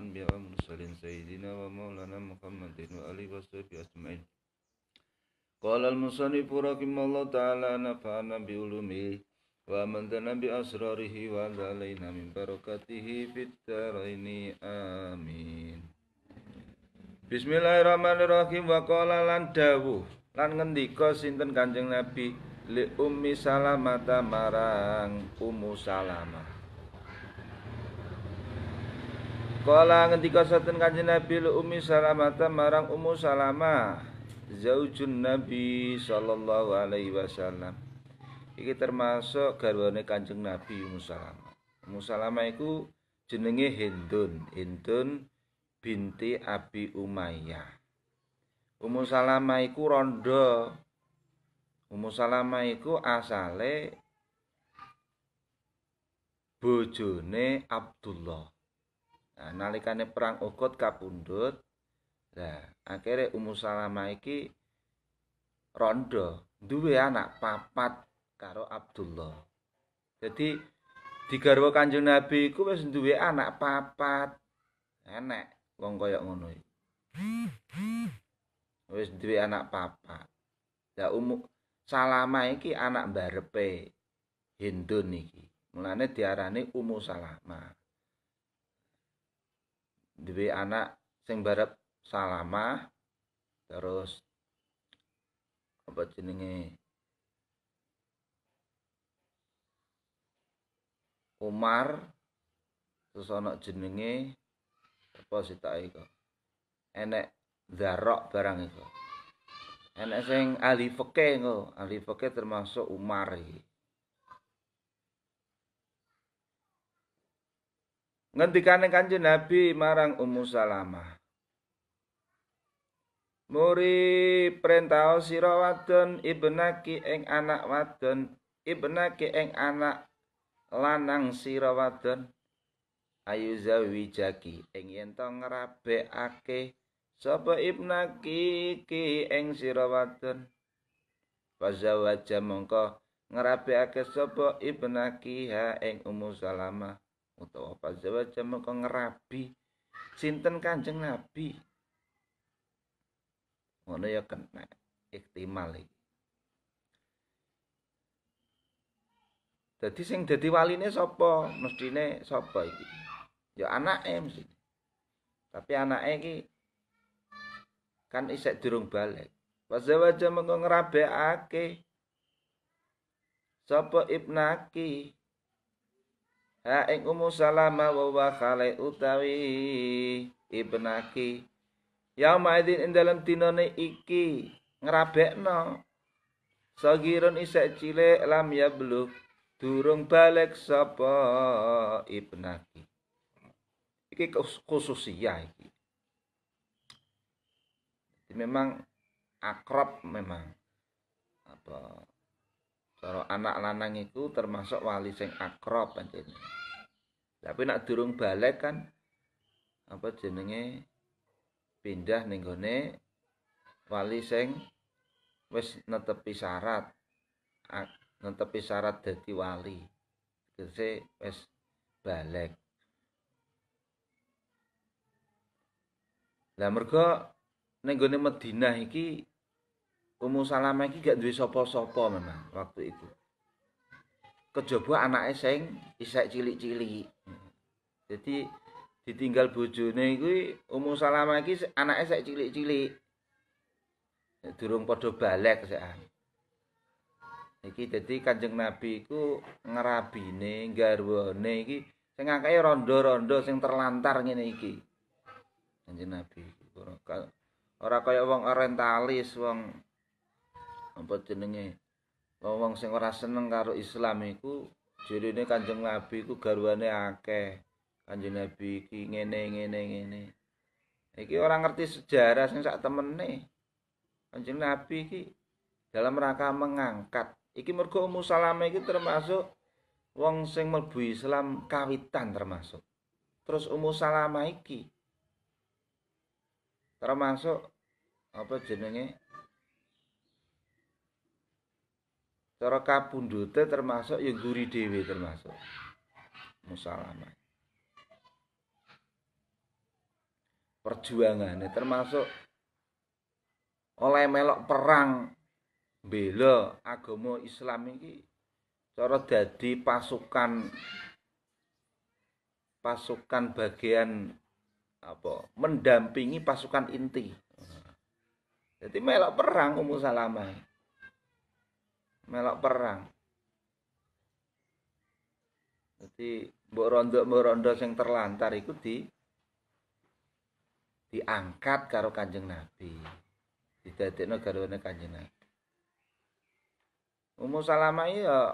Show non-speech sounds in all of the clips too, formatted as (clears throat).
والأنبياء والمرسلين سيدنا ومولانا محمد وآله وصحبه أجمعين قال المصنف رحمه الله تعالى نفعنا بعلومه وأمدنا بأسراره وأنت علينا من بركته في الدارين آمين Bismillahirrahmanirrahim wa qala lan dawuh lan ngendika sinten Kanjeng Nabi li ummi salamata marang umu salamah Kala ngendika satun Kanjeng Nabi lu Ummi Salamah marang Ummu Salamah zaujun Nabi sallallahu alaihi wasallam. Iki termasuk garwane Kanjeng Nabi Ummu Salamah. Ummu Salamah iku jenenge Hindun, Hindun binti Abi Umayyah. Ummu Salamah iku rondo. Ummu Salamah iku asale bojone Abdullah. Nah, nalikane perang Uhud kapundhut. Lah, akhirnya Ummu Salamah iki rondo, duwe anak papat karo Abdullah. Jadi garwa Kanjeng Nabi iku wis duwe anak papat. Enek wong kaya ngono iki. Wis duwe anak papat. Lah Ummu Salamah iki anak mbarepe Hindun iki. Mulane diarani Ummu Salamah duwe anak sing barep salamah terus apa jenenge Umar terus ana jenenge apa sih tak iku enek Zarok barang iku enek sing ahli fikih ahli fikih termasuk Umar iki ngendikane Kanjeng Nabi marang Ummu Salamah Muri perintah sira wadon ibnaki ing anak wadon ibnaki ing anak lanang sira wadon ayu zawijaki ing yen to ngrabekake sapa ibnaki ki ing sira wadon wazawaja mongko ngrabekake sapa ibnaki ha ing ummu salamah utawa fazawaja mengko ngerabi sinten Kanjeng Nabi. Ngono ya kena iktimal iki. Dadi sing dadi waline sapa? Mestine sapa iki? Ya anake mesti. Tapi anake iki kan isek durung balik. Wazawaja mengko ake, sapa ibnaki ha ing salama Salamah wa wa utawi ibnaki ya idin ing dalem dinane iki ngerabekno sagirun isek cilik lam ya beluk durung balik sapa ibnaki iki ya iki memang akrab memang apa kalau anak lanang itu termasuk wali sing akrab pancene. Tapi nak durung balik kan apa jenenge pindah ning gone wali sing wis netepi syarat netepi syarat dadi wali. Kese wis balik. Lah mergo ning gone Madinah iki Ummu Salama iki gak duwe sapa-sapa memang waktu itu. Kejaba anake sing isek cilik-cilik. Jadi ditinggal bojone kuwi Ummu Salamah iki anake sek cilik-cilik. Durung padha balek sek. Iki dadi Kanjeng Nabi iku ngrabine, garwane iki sing akeh rondo-rondo sing terlantar ngene iki. Kanjeng Nabi ora kaya wong orientalis, wong apa jenenge wong sing ora seneng karo Islam iku ini Kanjeng Nabi iku garwane akeh Kanjeng Nabi iki ngene ngene ngene iki orang ngerti sejarah sing sak temene Kanjeng Nabi iki dalam rangka mengangkat iki mergo Ummu Salamah iki termasuk wong sing mlebu Islam kawitan termasuk terus Ummu Salamah iki termasuk apa jenenge cara kapundhute termasuk ya guri dhewe termasuk musalamah perjuangannya termasuk oleh melok perang bela agama Islam ini cara jadi pasukan pasukan bagian apa mendampingi pasukan inti jadi melok perang umum salamah melok perang jadi mbok rondo mbok rondo terlantar ikuti, di diangkat karo kanjeng nabi didadekno garwane kanjeng nabi Umum salama iya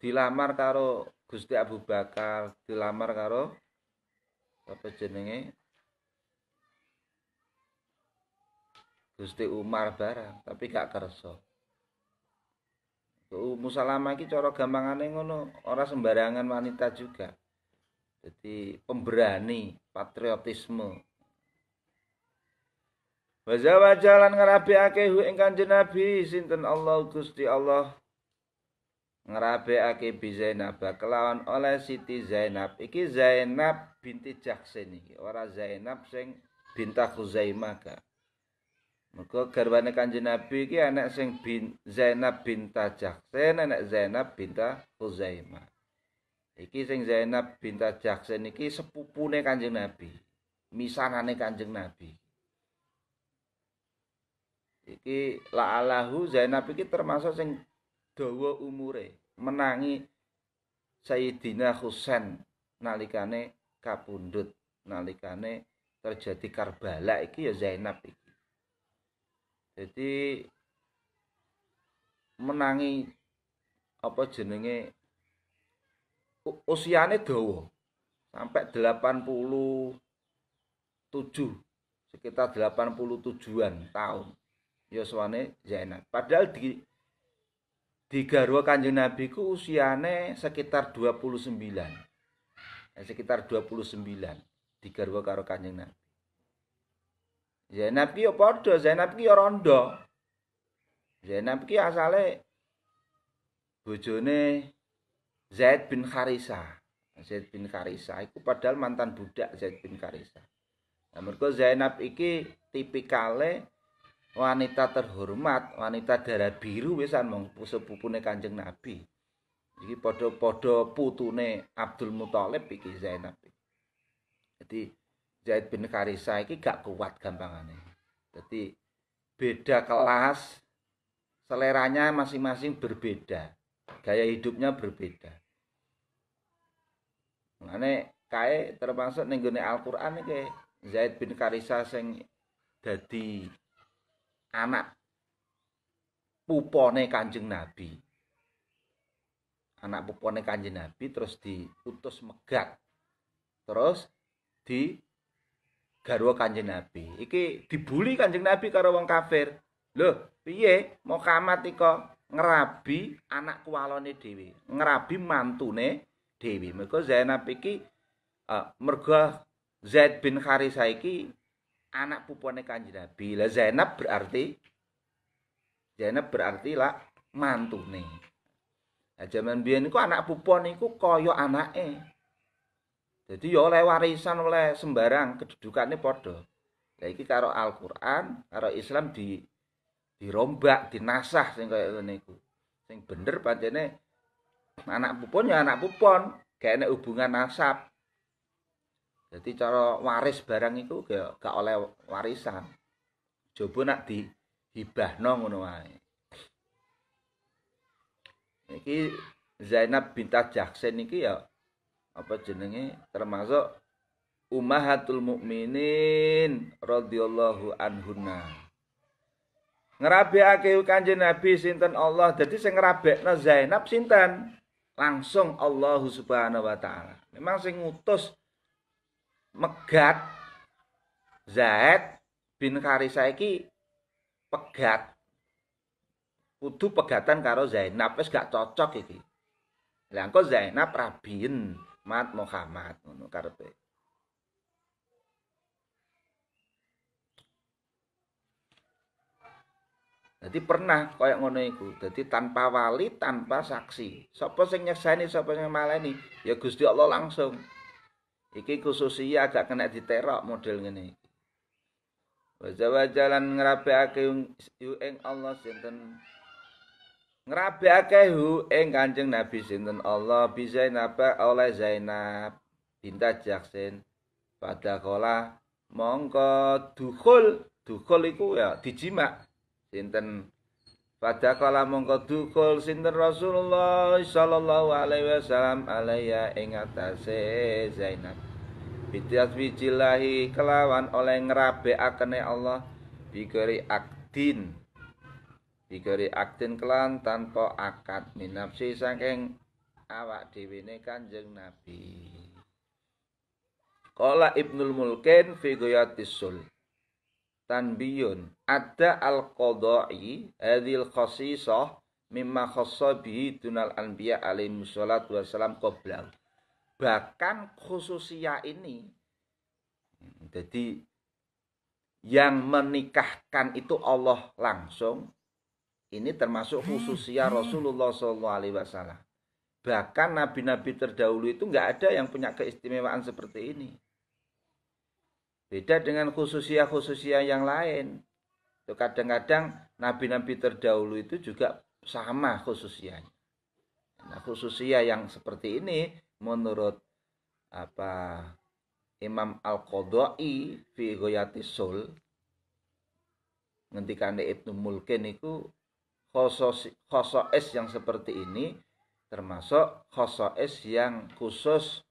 dilamar karo Gusti Abu Bakar dilamar karo apa jenenge Gusti Umar barang tapi gak kerso musalama iki cara gampangane ngono ora sembarangan wanita juga jadi pemberani patriotisme Wajawa jalan ngerabi akehu ingkan jenabi Sinten Allah gusti Allah Ngerabi ake bi Zainab Kelawan oleh Siti Zainab Iki Zainab binti Jaksin Ora Zainab sing bintaku Zaimah Maka garwane Kanjeng Nabi ini anak sing bin Zainab binta Jakhsen, anak Zainab binta Huzaimah. Iki sing Zainab binta Jakhsen iki sepupune Kanjeng Nabi, misanane Kanjeng Nabi. Iki la'alahu Zainab iki termasuk sing dawa umure, menangi Sayyidina Husain nalikane kapundut nalikane terjadi Karbala iki ya Zainab iki jadi menangi apa jenenge usiane dawa sampai 87 sekitar 87-an tahun Yoswane ya, Zainab padahal di di garwa kanjeng Nabi ku usiane sekitar 29 eh, sekitar 29 di garwa karo kanjeng Nabi Zainab ki yo padha, Zainab ki yo rondo. Zainab ki asale bojone Zaid bin Harisa. Zaid bin Harisa iku padahal mantan budak Zaid bin Harisa. Namun kok Zainab iki tipikale wanita terhormat, wanita darah biru wis anmong sepupune Kanjeng Nabi. Iki padha-padha putune Abdul Muthalib iki Zainab. Jadi, Zaid bin Karisa ini gak kuat aneh. Jadi beda kelas seleranya masing-masing berbeda. Gaya hidupnya berbeda. makanya kae termasuk ning gone Al-Qur'an ini Zaid bin Karisa sing jadi anak pupone Kanjeng Nabi. Anak pupone Kanjeng Nabi terus diutus megat. Terus di garwa kanjeng nabi iki dibuli kanjeng nabi karo wong kafir lho piye Muhammad iko ngerabi anak kualone dhewe ngerabi mantune dhewe mergo Zainab iki uh, mergo Zaid bin Harisah iki anak pupune kanjeng nabi lah Zainab berarti Zainab berarti lah mantune Nah, zaman biyen anak pupon niku kaya anake. jadi ya oleh warisan oleh sembarang kedudukannya podo nah, ini karo Al-Quran karo Islam di dirombak dinasah sing kaya niku sing bener pancene anak pupon ya anak pupon gak enak hubungan nasab jadi cara waris barang itu gak, gak oleh warisan coba nak di nong ngono wae iki Zainab binta Jaksen iki ya apa jenenge termasuk ummahatul mukminin radhiyallahu anhunna ngerabekake kanjeng Nabi sinten Allah dadi sing ngerabekna Zainab sinten langsung Allah Subhanahu wa taala memang sing ngutus megat Zaid bin Karisa iki pegat kudu pegatan karo Zainab wis gak cocok iki. Lah engko Zainab rabien Mat Muhammad ngono karepe. Jadi pernah koyo ngono iku. Jadi tanpa wali, tanpa saksi. Sapa sing nyekseni, sapa sing maleni? Ya Gusti Allah langsung. Iki iya agak kena diterok model ngene iki. jalan ngrabekake ing Allah sinten ngrabekake hu ing Kanjeng Nabi sinten Allah bisa napa oleh Zainab binti Jaksin pada kala mongko dukul dukul iku ya dijimak sinten pada kala mongko dukul sinten Rasulullah sallallahu alaihi wasallam alaiya ing atase Zainab Bidat wijilahi kelawan oleh ngerabe akene Allah Bikari akdin Bigori aktin kelan tanpa akad minapsi saking awak diwini Kanjeng Nabi. kola Ibnul Mulkin fi ghayatis sul. Tanbiyun ada al-qada'i hadhil khasisah mimma khasa bihi dunal anbiya alaihi wa salam qablahu. Bahkan khususia ya ini jadi yang menikahkan itu Allah langsung ini termasuk khususnya hmm. Rasulullah Shallallahu Alaihi Wasallam. Bahkan nabi-nabi terdahulu itu nggak ada yang punya keistimewaan seperti ini. Beda dengan khususia-khususia yang lain. Kadang-kadang nabi-nabi terdahulu itu juga sama khususianya. Nah, khususia yang seperti ini menurut apa Imam Al-Qadai fi Ghoyati Sul ngendikane Ibnu Mulkin itu es yang seperti ini termasuk es yang khusus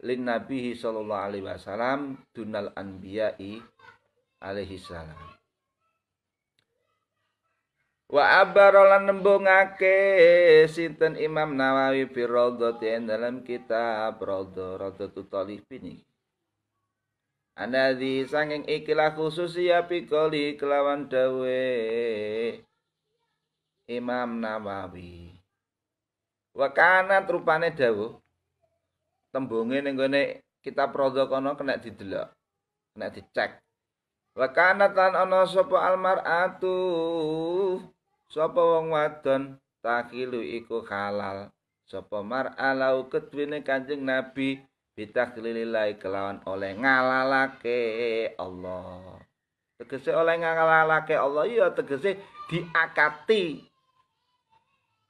lin nabihi sallallahu alaihi wasallam dunal anbiya'i alaihi salam wa abarolan nembungake sinten Imam Nawawi fi yang dalam kitab Radha Radhatut Talibin iki Anadi sanging ikilah khusus ya pikoli kelawan dawe Imam Nawawi. Wakanat rupane dawuh. Tembunge ning gone kitab Radha kena didelok, kena dicek. Wakanat lan ana sapa almaratu sapa wong wadon takilu iku halal sapa maralau kedwene Kanjeng Nabi bitakhlililai kelawan oleh ngalalake Allah. Tegese oleh ngalalake Allah ya tegese diakati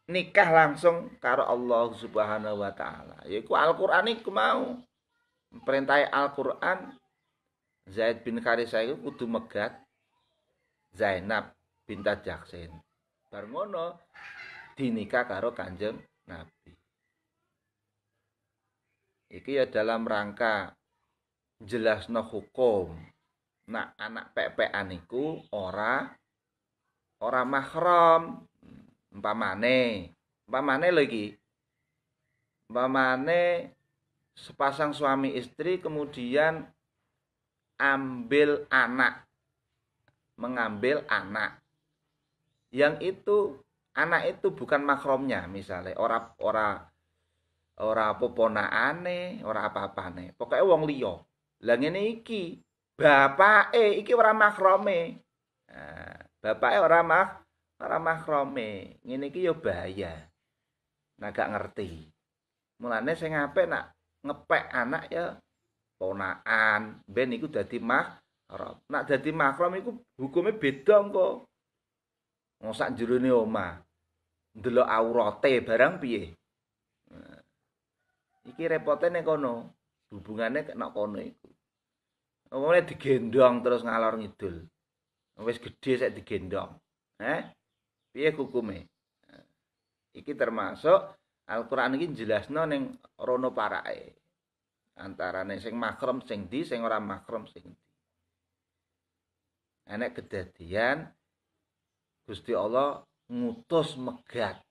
nikah langsung karo Allah Subhanahu wa taala. Yaiku Al-Qur'an iku mau. perintah Al-Qur'an Zaid bin Karisa itu kudu megat Zainab bintat Jaksin. Bar ngono dinikah karo Kanjeng Nabi. Iki ya dalam rangka no hukum. Nah, anak pepean niku ora ora mahram umpamane umpamane lagi, umpamane sepasang suami istri kemudian ambil anak mengambil anak yang itu anak itu bukan makromnya misalnya ora ora ora aneh, ora apa-apane apa pokoknya wong liyo, lah ini iki bapak eh iki ora makrome nah, bapak eh orang mak para mahrome ngene iki yo bahaya nah gak ngerti mulane sing apik nak ngepek anak ya ponaan ben iku dadi mahram nak dadi mahram iku hukume beda engko ngosak jerone omah ndelok aurate barang piye nah, iki repote nek kono hubungane kena kono iku Omongnya digendong terus ngalor ngidul. Wis gede saya digendong. Eh? piye hukume iki termasuk Al-Qur'an iki jelasno ning rono parake antarane sing makrem sing di sing ora makrem sing di enek kedadian Gusti Allah ngutus megat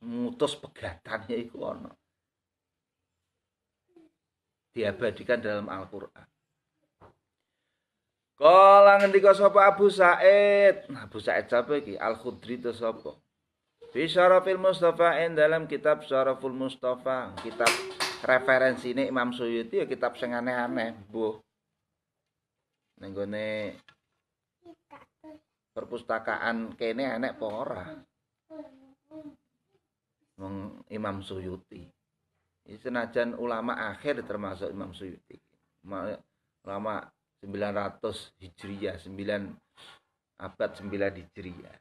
ngutus pegatan yaiku ana diabadikan dalam Al-Qur'an Kala ngendika sapa Abu Said, nah, Abu Said sapa iki? Al Khudri to sapa? Fi Syarafil Mustafa in dalam kitab Syaraful Mustafa, kitab referensi ini Imam Suyuti ya kitab sing aneh-aneh, Bu. Ning gone perpustakaan kene enek apa ora? Meng Imam Suyuti. Ini senajan ulama akhir termasuk Imam Suyuti. Ulama 900 Hijriah 9 abad 9 Hijriah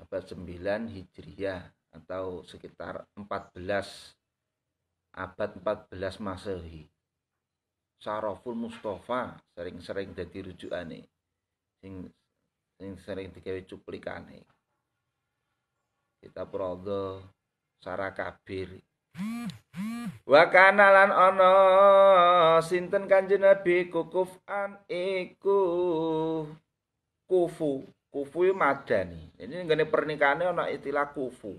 abad 9 Hijriah atau sekitar 14 abad 14 Masehi. Saroful Mustafa sering-sering jadi rujukane. Sing sing sering digawe cuplikane. Kita Prodo Sarakabir. Wakana lan ana sinten Kanjeng Nabi Kufan iku kufu, kufu madani. Ini ngene pernikahane ana istilah kufu.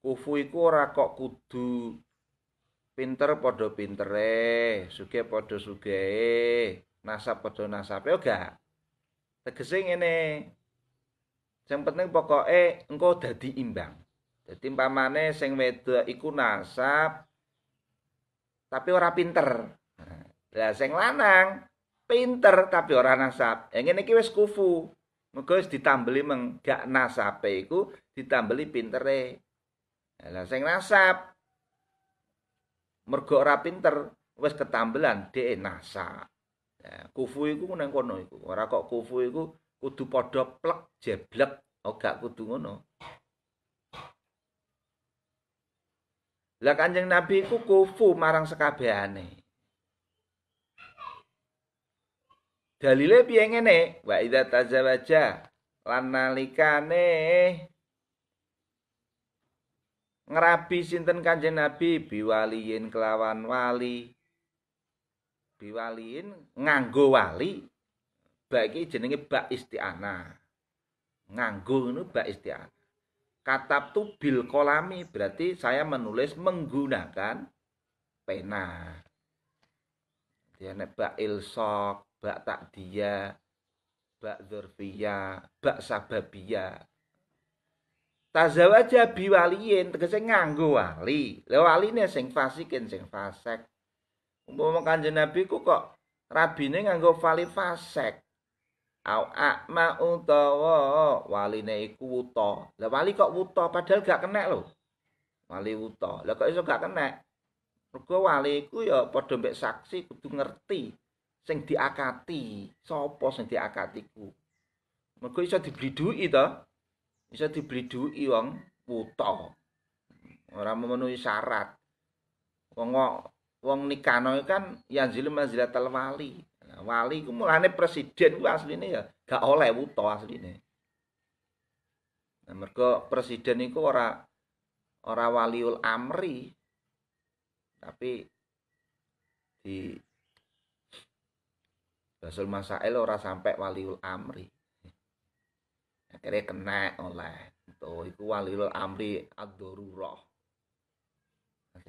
Kufu iku ora kok kudu pinter padha pintere, Suge padha sugihe, nasab padha nasabe ora. Tegese ngene. Sing penting pokoke engko dadi imbang. Dadi pamane sing wedok iku nasab tapi ora pinter. Lah sing lanang pinter tapi ora nasab. Ya eh, ngene iki wis kufu. Muga wis ditambeli meng gak nasabe iku ditambeli pintere. Lah sing nasab mergo ora pinter wis ketambelan dhek nasa. Ya, kufu iku nang kono iku. Ora kok kufu iku kudu padha plek jeblek. Oh gak kudu ngono. La Kanjeng Nabi iku kufu marang sekabehane. Dalile piye ngene? Wa idza tazawaja lan nalikane ngrabi sinten Kanjeng Nabi biwaliin kelawan wali. Biwaliin nganggo wali. Baiki iki jenenge ba isti'anah. Nganggo ngono ba isti'anah. Kata tu bil kolami berarti saya menulis menggunakan pena. Dia nek bak ilsok, bak tak dia, bak dzarfiyah, bak sababia. Tazawaja terus tegese nganggo wali. wali nih sing fasikin sing fasek. Umum Kanjeng Nabi ku kok rabine nganggo wali fasek. Aw akma utawa waline iku wuto Lah wali kok wuto? padahal gak kenek lho. Wali wuto, Lah kok iso gak kenek? Mergo wali iku ya padha mbek saksi kudu ngerti sing diakati, sapa sing ku Mergo iso diblidhuki to. Iso diblidhuki wong wuto Ora memenuhi syarat. Wong wong nikano kan yanzil manzilatal wali. Nah, wali ku mulane presiden ku asline ya gak oleh wuto asline nah, mergo presiden iku ora ora waliul amri tapi di Rasul Masail ora sampai waliul amri akhirnya kena oleh itu itu waliul amri ad dururah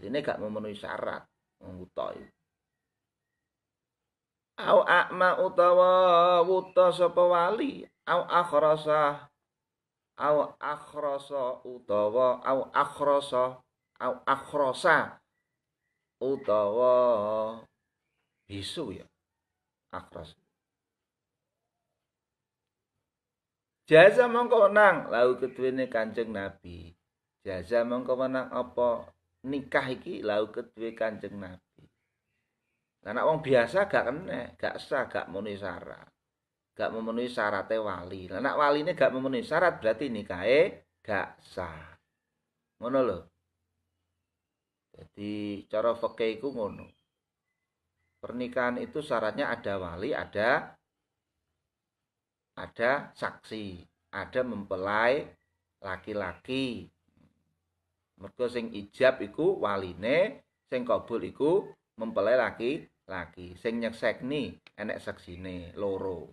ini gak memenuhi syarat itu au akma utawa wuta sapa wali au akhrasa au akhrasa utawa au akhrasa au akhrasa utawa bisu ya akhras jaza mongko menang lau ketuene kanjeng nabi jaza mongko menang apa nikah iki lau ketuwe kanjeng nabi Nah, wong biasa gak kena, gak sah, gak memenuhi syarat. Gak memenuhi syaratnya wali. Lah wali ini gak memenuhi syarat berarti nikahnya gak sah. Ngono loh. Jadi cara fakihku ngono. Pernikahan itu syaratnya ada wali, ada ada saksi, ada mempelai laki-laki. Mergo sing ijab iku waline, sing kabul iku mempelai laki-laki sing ni enek saksi ni loro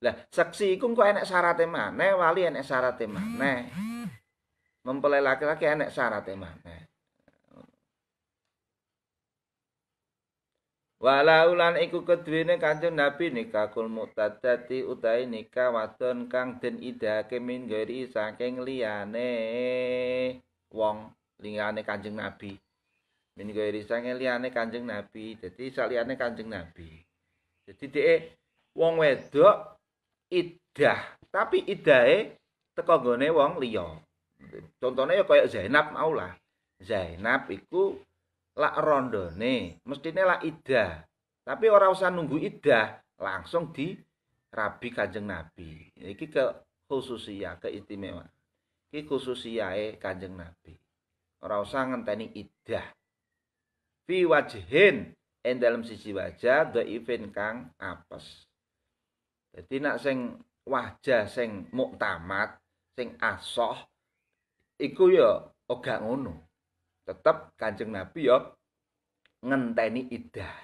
lah saksi iku kok enek syaratnya ne wali enek syaratnya ne mempelai laki-laki enek ne walau Walaulan iku keduwene Kanjeng Nabi kul muqtadati utai nikah wadon kang den idake min saking liane wong liyane Kanjeng Nabi min gairi sange liyane Kanjeng Nabi. Dadi saliyane Kanjeng Nabi. Jadi dhek wong wedok idah, tapi idahe teko gone wong liya. Contohnya ya kaya Zainab maulah, lah. Zainab iku lak rondone, mestine lak idah. Tapi ora usah nunggu idah, langsung di rabi Kanjeng Nabi. Iki ke khususia, keistimewaan. Iki khususiae Kanjeng Nabi. Ora usah ngenteni idah fi wajhin ing dalam sisi wajah dhaifin kang apes. Jadi nak sing wajah sing muktamad, sing asoh iku ya ora ngono. Tetep Kanjeng Nabi ya ngenteni idah.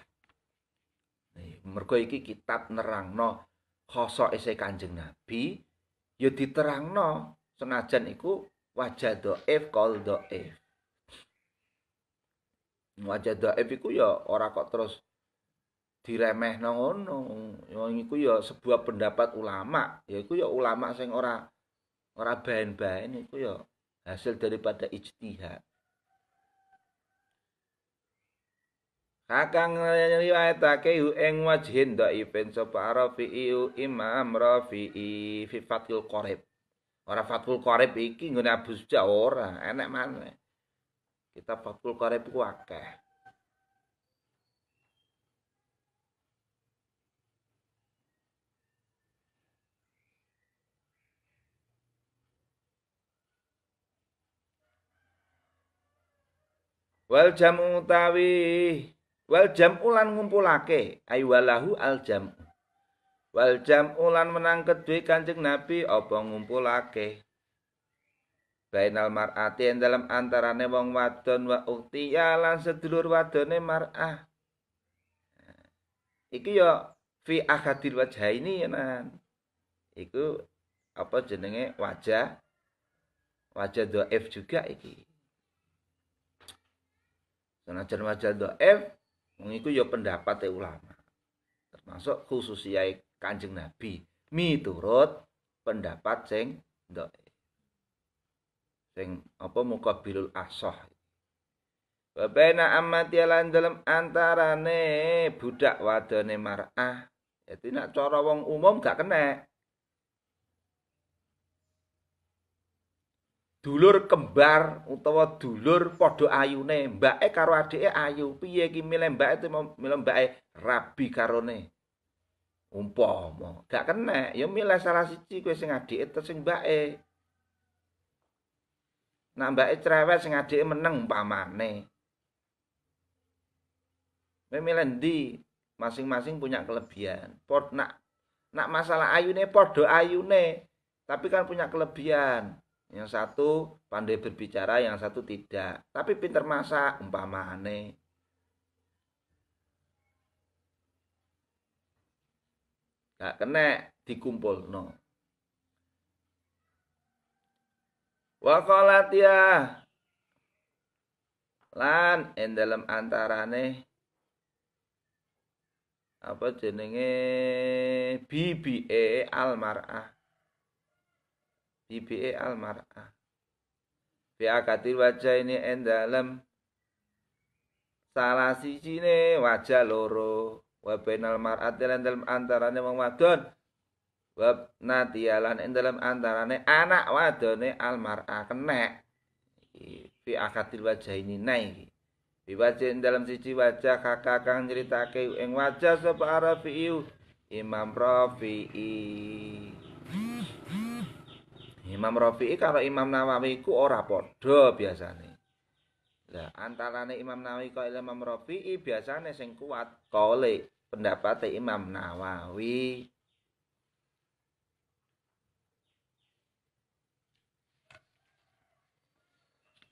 Mergo iki kitab nerangno khosok ese Kanjeng Nabi ya diterangno senajan iku wajah dhaif qol dhaif wajah daib iku ya ora kok terus diremeh ngono wong ya iku ya sebuah pendapat ulama ya iku ya ulama sing ora ora bahan-bahan iku ya hasil daripada ijtihad Kakang riwayatake hu ing wajhin dhaifin sapa Rafi'i Imam Rafi'i fi Fathul korep Ora Fathul korep iki nggone Abu Suja ora, enek maneh kita bakul karep ku akeh. wal jam utawi wal ulan ulan ngumpulake ay walahu al jam, wal jam ulan menang kedue Kanjeng Nabi apa ngumpulake bainal mar'ati yang dalam antarane wong wadon wa ukhtiya lan sedulur wadone mar'ah iki ya fi akhadil wajah ini ya nan iku apa jenenge wajah wajah do F juga iki senajan wajah f mengiku ya pendapat ulama termasuk khusus khususnya kanjeng nabi miturut pendapat sing f sing apa muka bilul asah Bapena amati lan dalam antarane budak wadone mar'ah. Jadi nak cara wong umum gak kena. Dulur kembar utawa dulur padha ayune, mbake karo adike ayu. Piye iki milih mbake te milih mbake rabi karone. Umpama gak kena, ya milih salah siji kowe sing adike terus sing mbake. Nah mbak cerewet sing menang meneng pamane. Memilih masing-masing punya kelebihan. Pod nak nak masalah ayune podo ayune, tapi kan punya kelebihan. Yang satu pandai berbicara, yang satu tidak. Tapi pinter masak umpamane. Gak kena dikumpul no. Wakolat ya lan en dalam antarane apa jenenge BBE almarah BBE almarah Fi akatir wajah ini en dalam salah sisi ne wajah loro wa bainal mar'ati lan dalam antarane wong wadon Wab natialan ing dalam antarane anak wadone almar'a kenek. Fi akatil wajah ini naik. Fi wajah ing dalam siji wajah kakak kang nyeritake ing wajah sapa Arabiu Imam Rafi'i. Imam Rafi'i kalau Imam Nawawi ku ora padha biasane. Lah antarane Imam Nawawi karo Imam Rafi'i biasane sing kuat kole pendapat Imam Nawawi.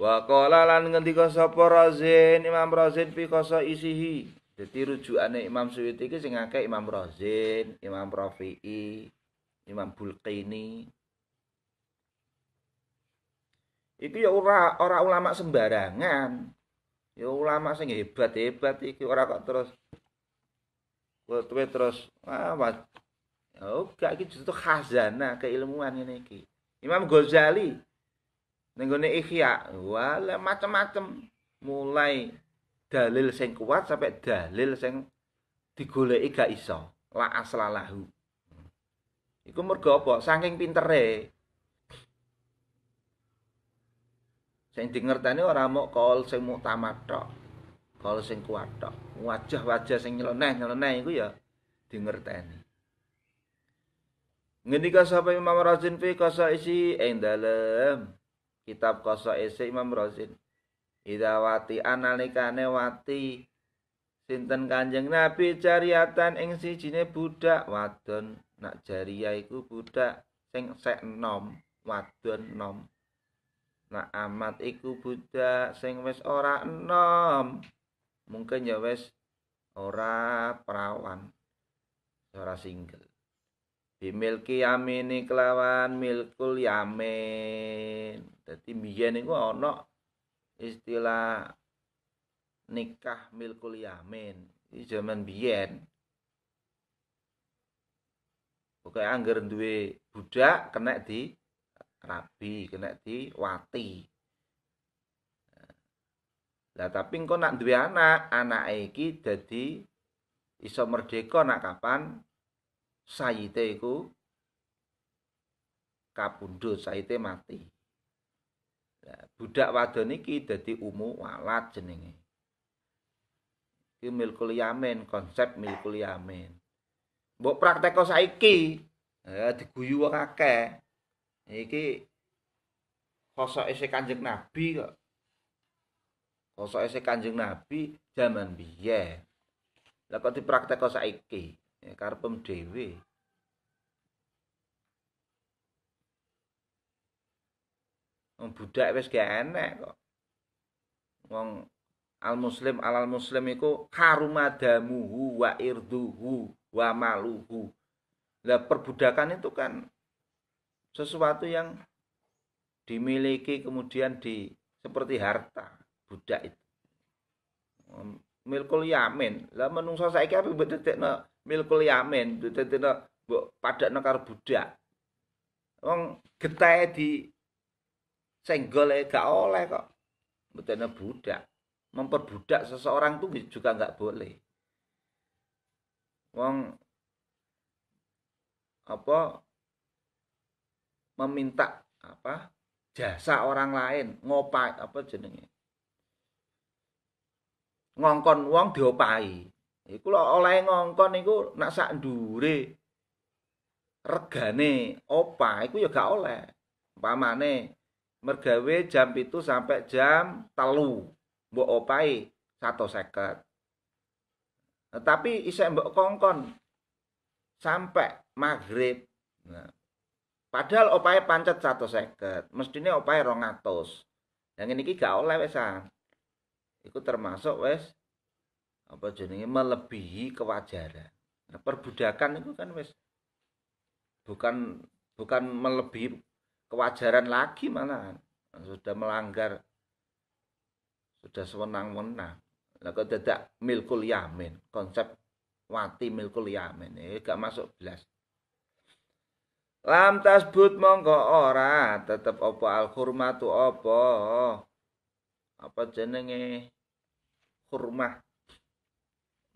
Wa qala lan ngendika sapa Razin, Imam Razin fi qasa isihi. Dadi rujukane Imam Suyuti iki sing akeh Imam Razin, Imam Rafi'i, Imam Bulqini. Iku ya ora ora ulama sembarangan. Ya ulama sing hebat-hebat iki ora kok terus kowe terus ah wah. Oh, ya gak iki justru khazanah keilmuan ngene Imam Ghazali nenggone ikhya wala macam-macam mulai dalil sing kuat sampai dalil sing digoleki gak iso la aslalahu iku mergo apa saking pintere sing dingertani ora mok kaul sing muktamad tok kaul sing kuat tok wajah-wajah sing nyeleneh-nyeleneh iku ya dingertani ngendika sapa Imam Razin fi qasaisi ing dalem kitab Qasais Imam Rozin idawati analikane wati sinten Kanjeng Nabi cariatan ing sijine budak wadon nak jariya iku budak sing sek nom wadon nom nak amat iku budak sing wis ora nom mungkin ya wis ora perawan ora single bimilki yamini kelawan milkul yamin jadi biyen niku ana istilah nikah milkul yamin. Iki zaman biyen. Pokoke angger duwe budak kena di rabi, kena di wati. Lah tapi engko nak duwe anak, anak iki jadi iso merdeka nak kapan sayite iku kapundhut, sayite mati. budak wadon iki dadi umu walat jenenge iki milkul yamin konsep milkul yamin mbok praktekno saiki ya eh, diguyu wong akeh iki kosoke se kanjeng nabi kok kosoke se kanjeng nabi jaman biyen lha kok dipraktekno saiki ya karepem dhewe wong budak wis gak enak kok wong al muslim al, -al muslim iku karumadamu wa irduhu wa maluhu lah perbudakan itu kan sesuatu yang dimiliki kemudian di seperti harta budak itu milkul yamin lah menungso saiki apa bedhetekno milkul yamin tidak mbok padakno karo budak wong getae di senggol ya gak oleh kok betulnya budak memperbudak seseorang tuh juga nggak boleh wong apa meminta apa jasa orang lain ngopai apa jenenge ngongkon wong diopai itu lo oleh ngongkon itu nak sak ndure regane opa itu ya gak oleh umpamane mergawe jam itu sampai jam telu mbok opai satu seket tapi isek mbok kongkon sampai maghrib nah. padahal opai pancet satu seket mestinya opai rongatos yang ini gak oleh wesan itu termasuk wes apa jenenge melebihi kewajaran nah, perbudakan itu kan wes bukan bukan melebihi kewajaran lagi malahan sudah melanggar sudah sewenang-wenang lah kok dadak milkul yamin konsep wati milkul yamin eh gak masuk belas lam tasbut monggo ora tetep opo al hurmatu opo apa jenenge hurmah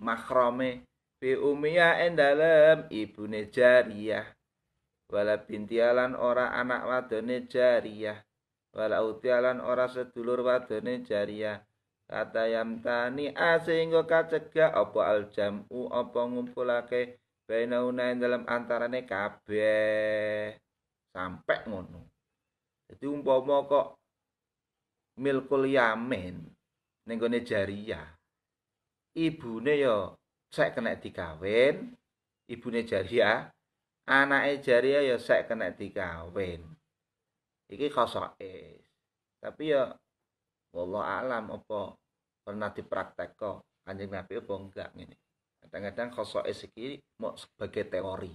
makrome bi umiya endalem ibune jariyah wala bintialan ora anak wadone jariyah wala utialan ora sedulur wadone jariyah kata yam tani asinggo ah, kacegah apa aljamu apa ngumpulake baina unain dalam antarane kabeh sampai ngono jadi umpomo kok milkul yamin nenggone jariyah ibune yo cek kena dikawin ibune jariyah Anak Jaria ya, ya sek kena dikawin. Iki E. Tapi ya wallah alam apa pernah dipraktekko Anjing Nabi apa enggak ini Kadang-kadang E iki mau sebagai teori.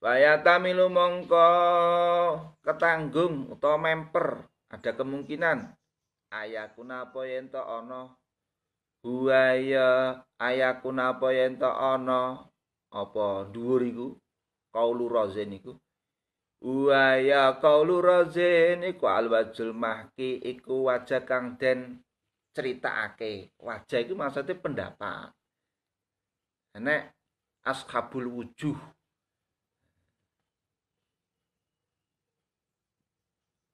Bayata (coughs) milu mongko ketanggung atau memper ada kemungkinan ayakuna apa Ono. to Buaya ayakun apa yang tak ana apa dhuwur iku kaulu rozeniku iku. Buaya kaulu rozeniku iku alwajul mahki iku wajah kang den ake Wajah itu maksudnya pendapat. as ashabul wujuh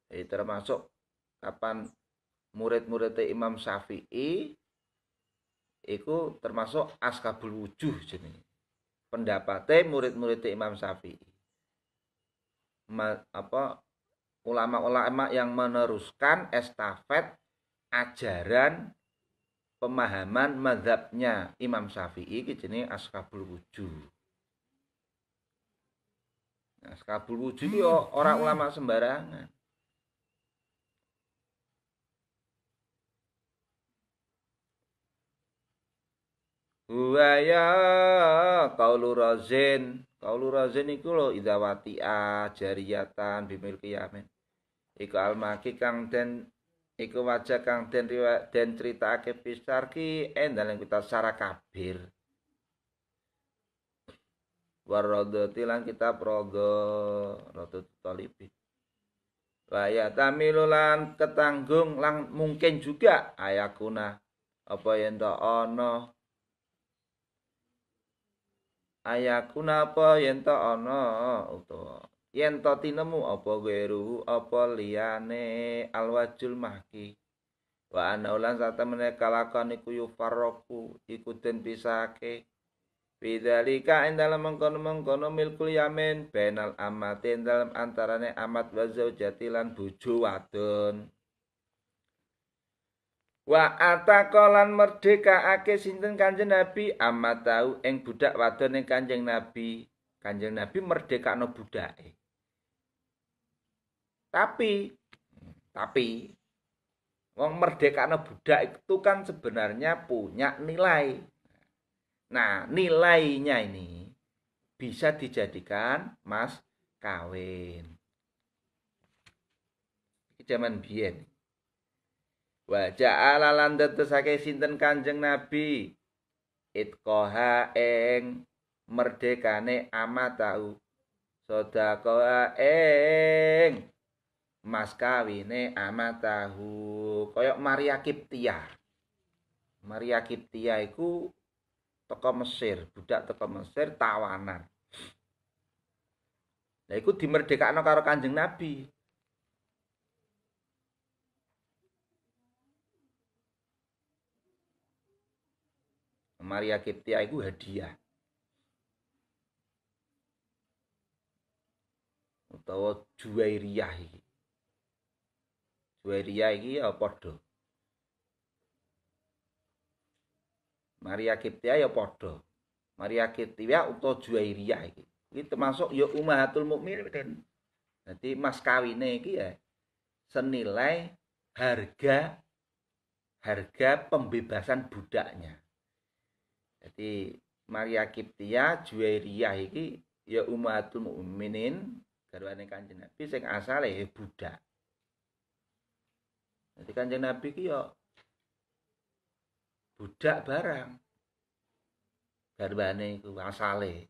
Jadi termasuk kapan murid-muridnya Imam Syafi'i iku termasuk askabul wujuh jenenge. Pendapatnya murid-murid Imam Syafi'i. apa ulama-ulama yang meneruskan estafet ajaran pemahaman mazhabnya Imam Syafi'i iki jenis askabul wujuh. Nah, askabul wujuh itu orang ulama sembarangan. Huwa ya kaulu razin. Kaulu razin lo idawati a jariyatan bimil kiyamin. Iku almaki kang den iku wajah kang den riwa, den critakake pisarki endal kita sara kabir. kita prodo rodot tolibi. Waya tamilulan ketanggung lang mungkin juga ayakuna apa yang doono. ono ayakun apa yen to ana utawa yen to tinemu apa weru apa liyane alwajul mahki wa ana ulan sata menika lakon iku yufarroku iku den pisake Bidalika endal mengkono milkul yamin benal amatin dalam antarane amat wa zaujati lan bojo wadon. Wa atakolan merdeka ake sinten kanjeng Nabi amat tahu yang budak wadon ing kanjeng Nabi. Kanjeng Nabi merdeka no budake. Tapi tapi wong merdeka no budak itu kan sebenarnya punya nilai. Nah, nilainya ini bisa dijadikan mas kawin. Zaman biyen wa ja'ala lan tetesake sinten kanjeng nabi itqaha ing merdekane amatahu tau sodako ing mas kawine amat koyok Maria Kiptia Maria Kiptia iku toko Mesir budak toko Mesir tawanan Nah, itu dimerdekakan karo kanjeng Nabi. Maria Kiptia, itu hadiah atau Juwairiyah ini Juwairiyah ini ya podo. Maria Kiptia ya podo. Maria Kiptia, atau Juwairiyah ini Ini termasuk ya umatul Mukminin Jadi mas kawinnya, ini ya senilai harga harga pembebasan budaknya jadi Maria Kiptia Juwairiyah iki ya umatul mukminin garwane Kanjeng Nabi sing asale ya budak jadi Kanjeng Nabi ki ya budak barang garwane iku asale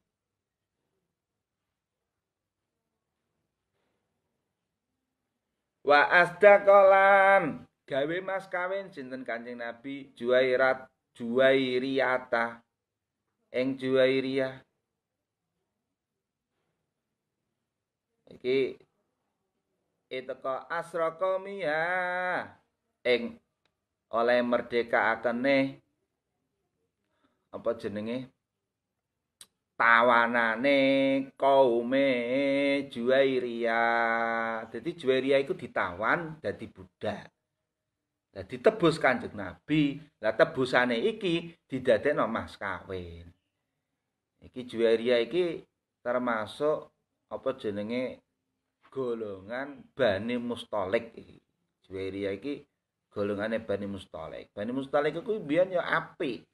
wa asdaqalan gawe mas kawin sinten Kanjeng Nabi Juwairat Juwairiyata ing Juwairiyah iki itu asra asrokomia, eng oleh merdeka akene apa jenenge tawanane kaume Juwairia. Jadi Juwairia itu ditawan Jadi budak lah ditebus Kanjeng Nabi. Lah tebusane iki didadekno mas kawin. Iki juweria iki termasuk apa jenenge golongan Bani mustolek iki. Juweria iki golongane Bani mustolek. Bani mustolek iku biyen ya apik.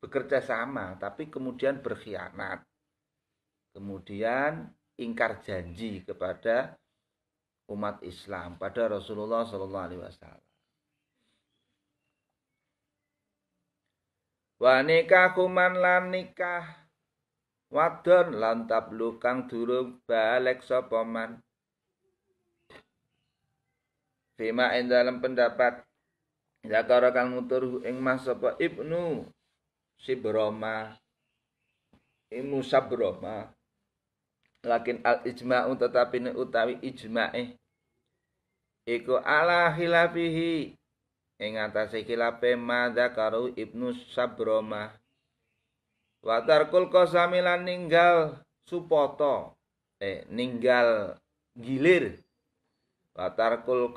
Bekerja sama tapi kemudian berkhianat. Kemudian ingkar janji kepada umat Islam pada Rasulullah Shallallahu alaihi wasallam. wa kuman man lan nikah wadon lan tablukang durung balek sapa man Fima dalam pendapat Zakara kan mutur ing mas sapa Ibnu Sibroma Ibnu Sabroma lakin al ijma'u tetapi utawi ijma'e iku ala hilafihi ing atase kilape madzakaru ibnu sabroma wa tarkul ninggal supoto eh ninggal gilir wa tarkul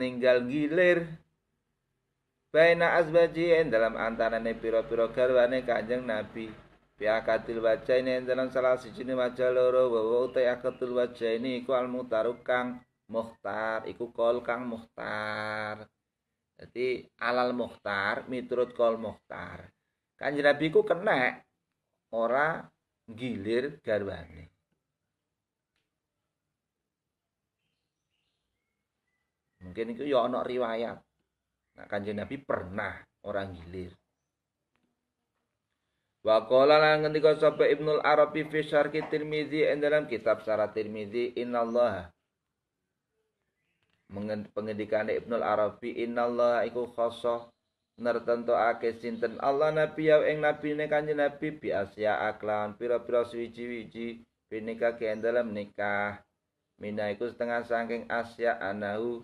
ninggal gilir baina azbaji ing dalam antarane pira-pira garwane kanjeng nabi biakatil wajah ini dalam salah siji ni wajah loro wawo utai akatil wajah ini iku almutaru kang muhtar iku kol kang muhtar Jadi alal muhtar miturut kol muhtar. Kanjeng Nabi ku kena ora gilir garwane. Mungkin itu ya ana riwayat. Nah, Kanjeng Nabi pernah orang gilir. Wa qala lan ngendika sapa Ibnu Arabi fi syarh Tirmizi dalam kitab syarah Tirmizi innallaha pengendikan Ibnu Arabi innallaha iku khosoh nertento ake sinten Allah nabi ya ing nabi ne kanjeng nabi bi asya aklan pira-pira suwiji-wiji binika ke dalam nikah mina iku setengah sangking asya anahu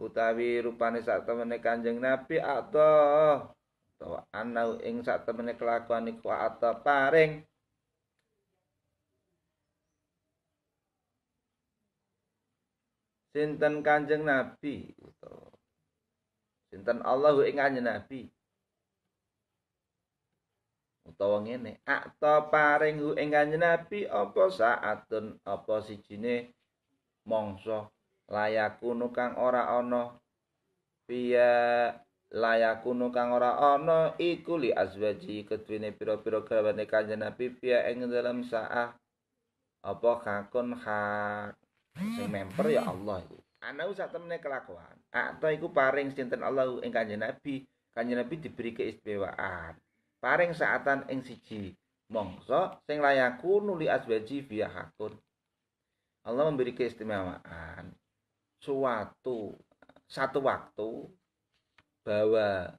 utawi rupane saat temene kanjeng nabi atau atau anahu ing saat temene kelakuan iku atau paring sinten Kanjeng Nabi gitu. sinten Allahu ing Kanjeng Nabi utawa ngene akta paring hu ing Kanjeng Nabi apa saatun apa sijine mongso layakunu kang ora ana piya layakunu kang ora ana iku li azwaji kedune pira-pira garwane Kanjeng Nabi piya ing dalam saah apa kakun hak sing member ya Allah iku ana usah temene kelakuan atau iku paring sinten Allah ing kanjeng Nabi kanjeng Nabi diberi keistimewaan paring saatan ing siji mongso sing layaku nuli azwaji biya hakun Allah memberi keistimewaan suatu satu waktu bahwa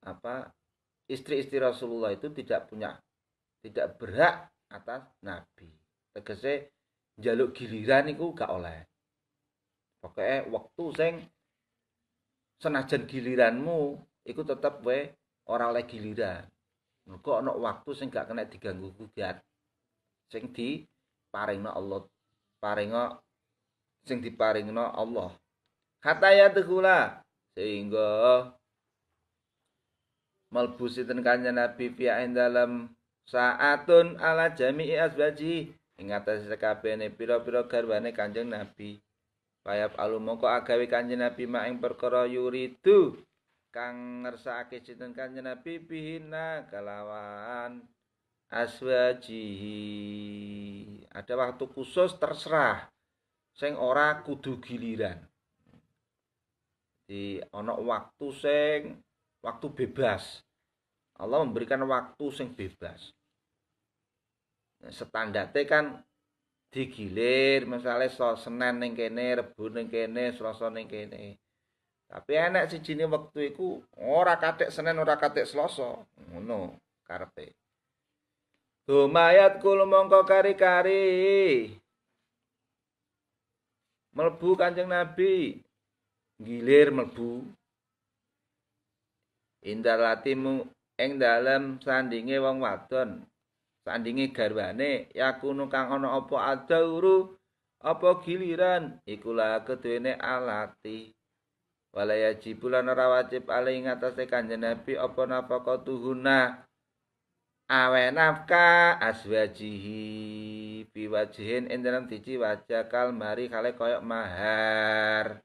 apa istri-istri Rasulullah itu tidak punya tidak berhak atas nabi tegese jaluk giliran itu gak oleh. pokoknya waktu sing senajan giliranmu itu tetap we ora oleh giliran. kok ana waktu sing gak kena diganggu gugat. Sing di no Allah, paringno sing diparingno Allah. kata ya tegula sehingga melbusi ten Nabi fi dalam saatun ala jami'i asbaji ing atase sekabehane pira-pira garwane Kanjeng Nabi. Payap alumoko agawe Kanjeng Nabi mak ing perkara yuridu kang ngersakake sinten Kanjeng Nabi bihina kalawan aswaji. Ada waktu khusus terserah sing ora kudu giliran. Di ana waktu sing waktu bebas. Allah memberikan waktu sing bebas. standarte kan digilir misalnya so senen ning kene rebu ning kene selasa ning kene tapi enak sih jini waktu itu ora katek senen ora katek selasa ngono karpe Dumayat kul mongko kari-kari melebu kanjeng nabi ngilir melebu indar latimu eng dalam sandinge wong wadon tandingi garwane yakunu kang ana apa adauru apa giliran ikulah keduene alati walaya jibulan ora wajib ala ing atase kanjeng nabi apa napa tuhuna awe aswajihi piwajihin endalem dici wajah kalmari kale kaya mahar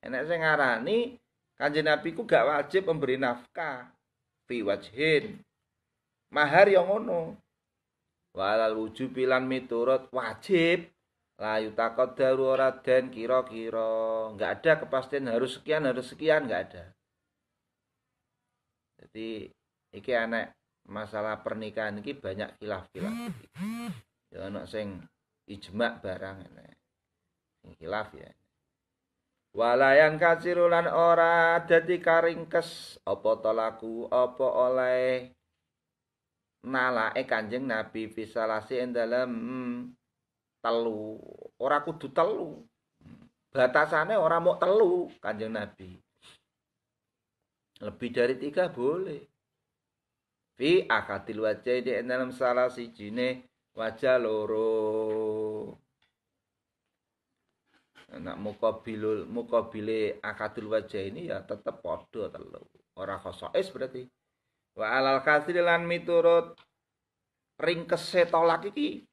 enek sing ngarani kanjeng nabi ku gak wajib memberi nafka, piwajihin mahar yang ngono walal wujub lan miturut wajib layu takut daru ora den kira-kira nggak ada kepastian harus sekian harus sekian nggak ada jadi iki anak masalah pernikahan iki banyak kilaf kilaf. ya ana sing ijma barang ini, kilaf ya Walayang kasirulan ora jadi karingkes opo tolaku opo oleh nalake Kanjeng Nabi fisalasi ing dalem hmm, telu, ora kudu telu. Batasane ora mau telu Kanjeng Nabi. Lebih dari tiga boleh. Fi akadil wajah di dalam salah jine wajah loro. Nah, mukabilul mukabile akadul wajah ini ya tetap podo telu. Ora khosois berarti. Wa alal katsir lan miturut ringkese tolak iki.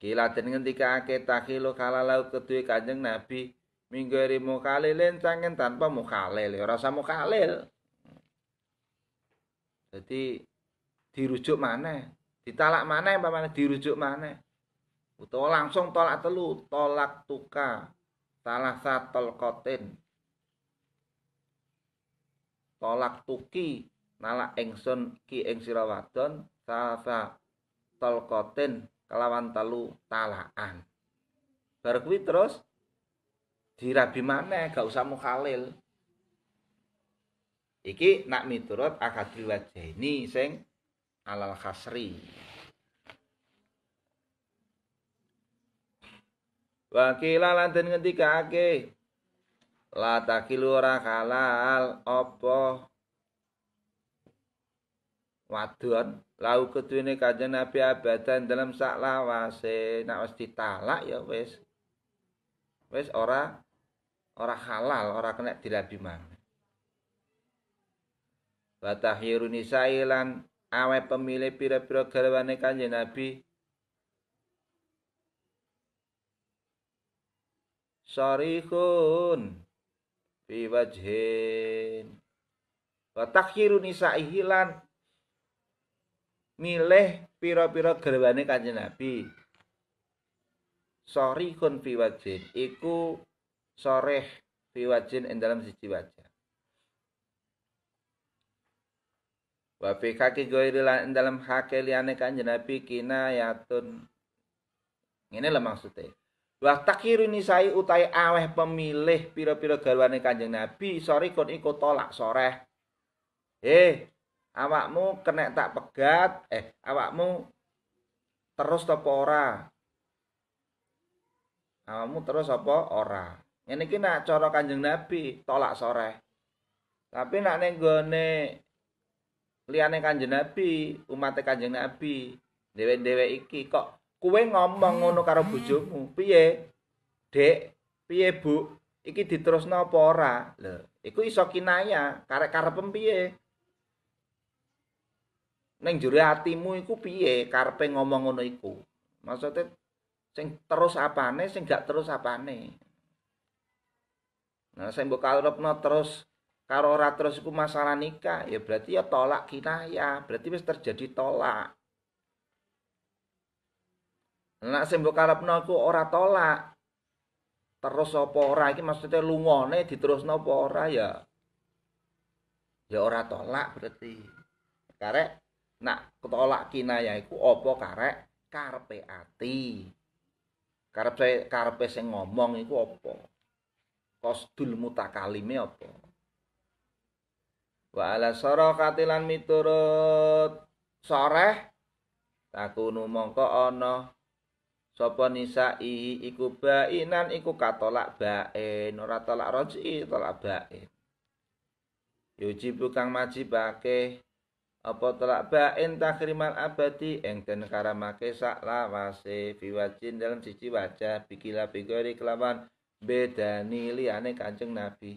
Kila den ngendikake takhilu kala laut kedue Kanjeng Nabi minggeri mukhalilin cangen tanpa mukhalil, ya ora usah mukhalil. Jadi dirujuk mana? Ditalak mana mana dirujuk mana? Utawa langsung tolak telu, tolak tuka, salah satol kotin tolak tuki nalak engson ki ing sira wadon tolkoten kelawan telu talaan bar terus dirabi mana gak usah mukhalil iki nak miturut akadil wajhaini sing alal khasri Wakila lan den ngendikake la takilu ora khalal, opo wadon lau ketuine kanjeng Nabi abadan dalam sak lawase nak wis ditalak ya wis wis ora ora halal ora kena tidak maneh Batahyiru nisa'i awe pemilih pira-pira garwane kanjeng Nabi Sorihun fi wajhin wa takhiru nisaihi lan milih pira-pira gerwane Kanjeng Nabi sori kun fi wajhin iku soreh fi wajhin ing dalam siji wajah wa fi kaki goiril ing dalam hake liyane Kanjeng Nabi kinayatun ngene lho maksudnya Wa takiru nisai utai aweh pemilih piro-piro garwane Kanjeng Nabi sorry kon iku tolak sore Eh, awakmu kena tak pegat, eh awakmu terus apa ora? Awakmu terus apa ora? Ini kena coro Kanjeng Nabi tolak sore Tapi nak ning liane Kanjeng Nabi, umat Kanjeng Nabi, dewe-dewe iki kok kuwe ngomong ngono karo bojomu piye dek piye bu iki diterusno apa ora lho iku iso kinaya karek karepem piye ning jure atimu iku piye karepe ngomong ngono iku maksudnya sing terus apane sing gak terus apane nah sing mbok karepno terus karo ora terus iku masalah nikah ya berarti ya tolak kinaya berarti wis terjadi tolak Nek sing mbok karepno ora tolak. Terus apa ora iki maksude lungone diterusno apa ora ya? Ya ora tolak berarti. Karek nah, ketolak kinaya iku apa karek karepe ati. Karepe karepe sing ngomong iku apa? Qasdul mutakalime apa? Wa ala sarakatilan miturut sore takunu mongko ana sapa nisa'i iku bainan iku katolak bain ora tolak roji tolak bain yuji bukang majibake, pake apa tolak bain takrimal abadi eng karamake sak lawase biwajin dalam siji wajah bikila bigori kelawan beda liyane kanjeng nabi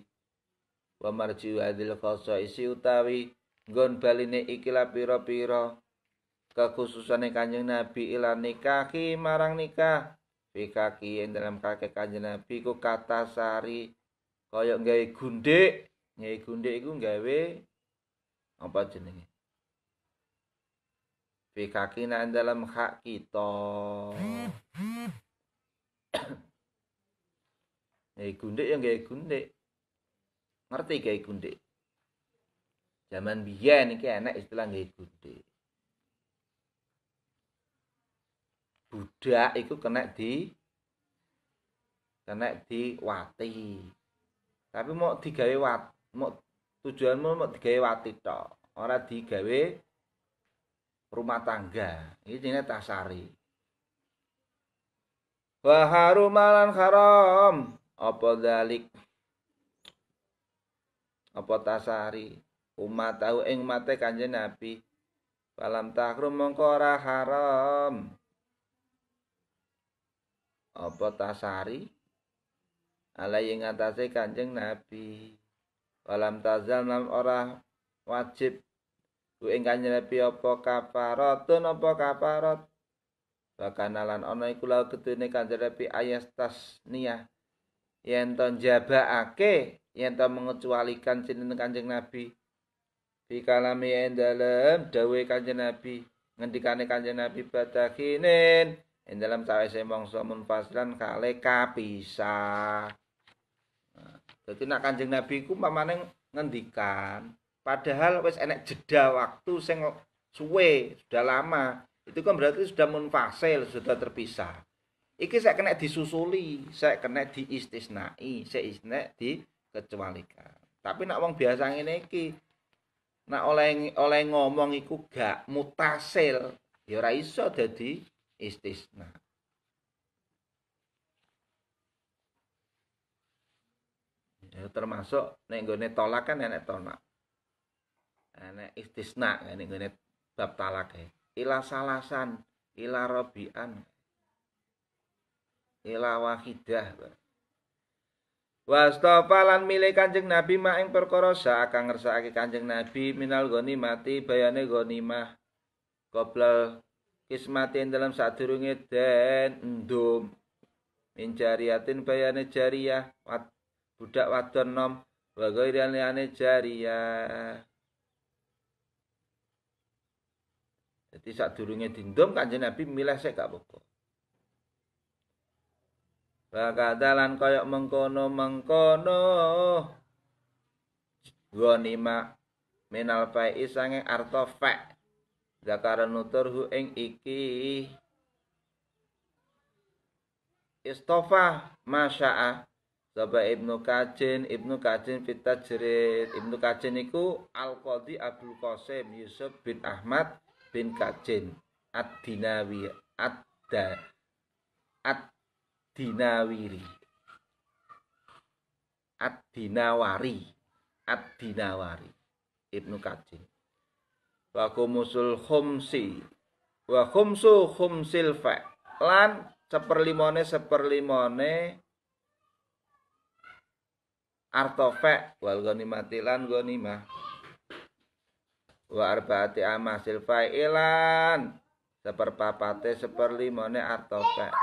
wa marji wadil isi utawi Ngon baline ikilah piro-piro kekhususane Kanjeng Nabi ila nikahi marang nikah kaki yang dalam kakek Kanjeng Nabi ku kata sari kaya gawe gundik gawe gundik iku gawe apa jenenge fikaki nang dalam hak kita (coughs) gawe gundik yang gawe gundik ngerti gawe gundik zaman biyen iki enak istilah gawe gundik budak iku kena di kena di wati tapi mau digawe wat mau tujuanmu mau digawe wati tok ora digawe rumah tangga ini ini tasari Waharu malan haram apa dalik apa tasari umat tahu ing mate kanjeng nabi Falam takrum mongko ora haram apa tasari ala ing atase Kanjeng Nabi walam tazam nam ora wajib ku ing Kanjeng Nabi apa kafaratun apa kafarat bahkan alan ana iku lha gedene Kanjeng Nabi ayas niah. yen to jabaake yen to mengecualikan jeneng Kanjeng Nabi di kalami endalem dawe Kanjeng Nabi ngendikane Kanjeng Nabi batakinen ing dalam sawise mangsa munfasilan kale kapisah nah, nak kanjeng nabi ku pamane ngendikan padahal wis enek jeda waktu sing suwe sudah lama itu kan berarti sudah munfasil sudah terpisah iki saya kena disusuli saya kena diistisnai saya istisna dikecualikan tapi nak wong biasa ngene iki nak oleh oleh ngomong iku gak mutasil ya ora iso dadi istisna. Ya, termasuk nenggone tolak kan nenek tolak. Nenek istisna kan nenggone bab talak ya. Ila salasan, ila robian, ila wahidah. Wastofalan milik kanjeng Nabi yang perkara akan ngersakake kanjeng Nabi minal goni mati bayane goni mah goblal Ismatin dalam sadurunge den endum min jariyatin bayane jariyah wat, budak wadon nom wa ghairan liyane jariyah jadi sadurunge dindum kanjeng Nabi milih sik gak pokok Wa kadalan koyok mengkono mengkono nima minal fa'i sange artofek zakara nuturhu ing iki istofa masya'a Saba Ibnu Kajin, Ibnu Kajin fita jerit. Ibnu Kajin iku Al-Qadhi Abdul Qasim Yusuf bin Ahmad bin Kajin Ad-Dinawi Ad-da Ad-Dinawiri Ad-Dinawari Ad-Dinawari Ibnu Kajin wa khumusul khumsi wa khumsu khumsil fa lan seperlimone seperlimone artofek wal ghanimati lan ghanimah wa arbaati amasil ilan seperpapate seperlimone artofek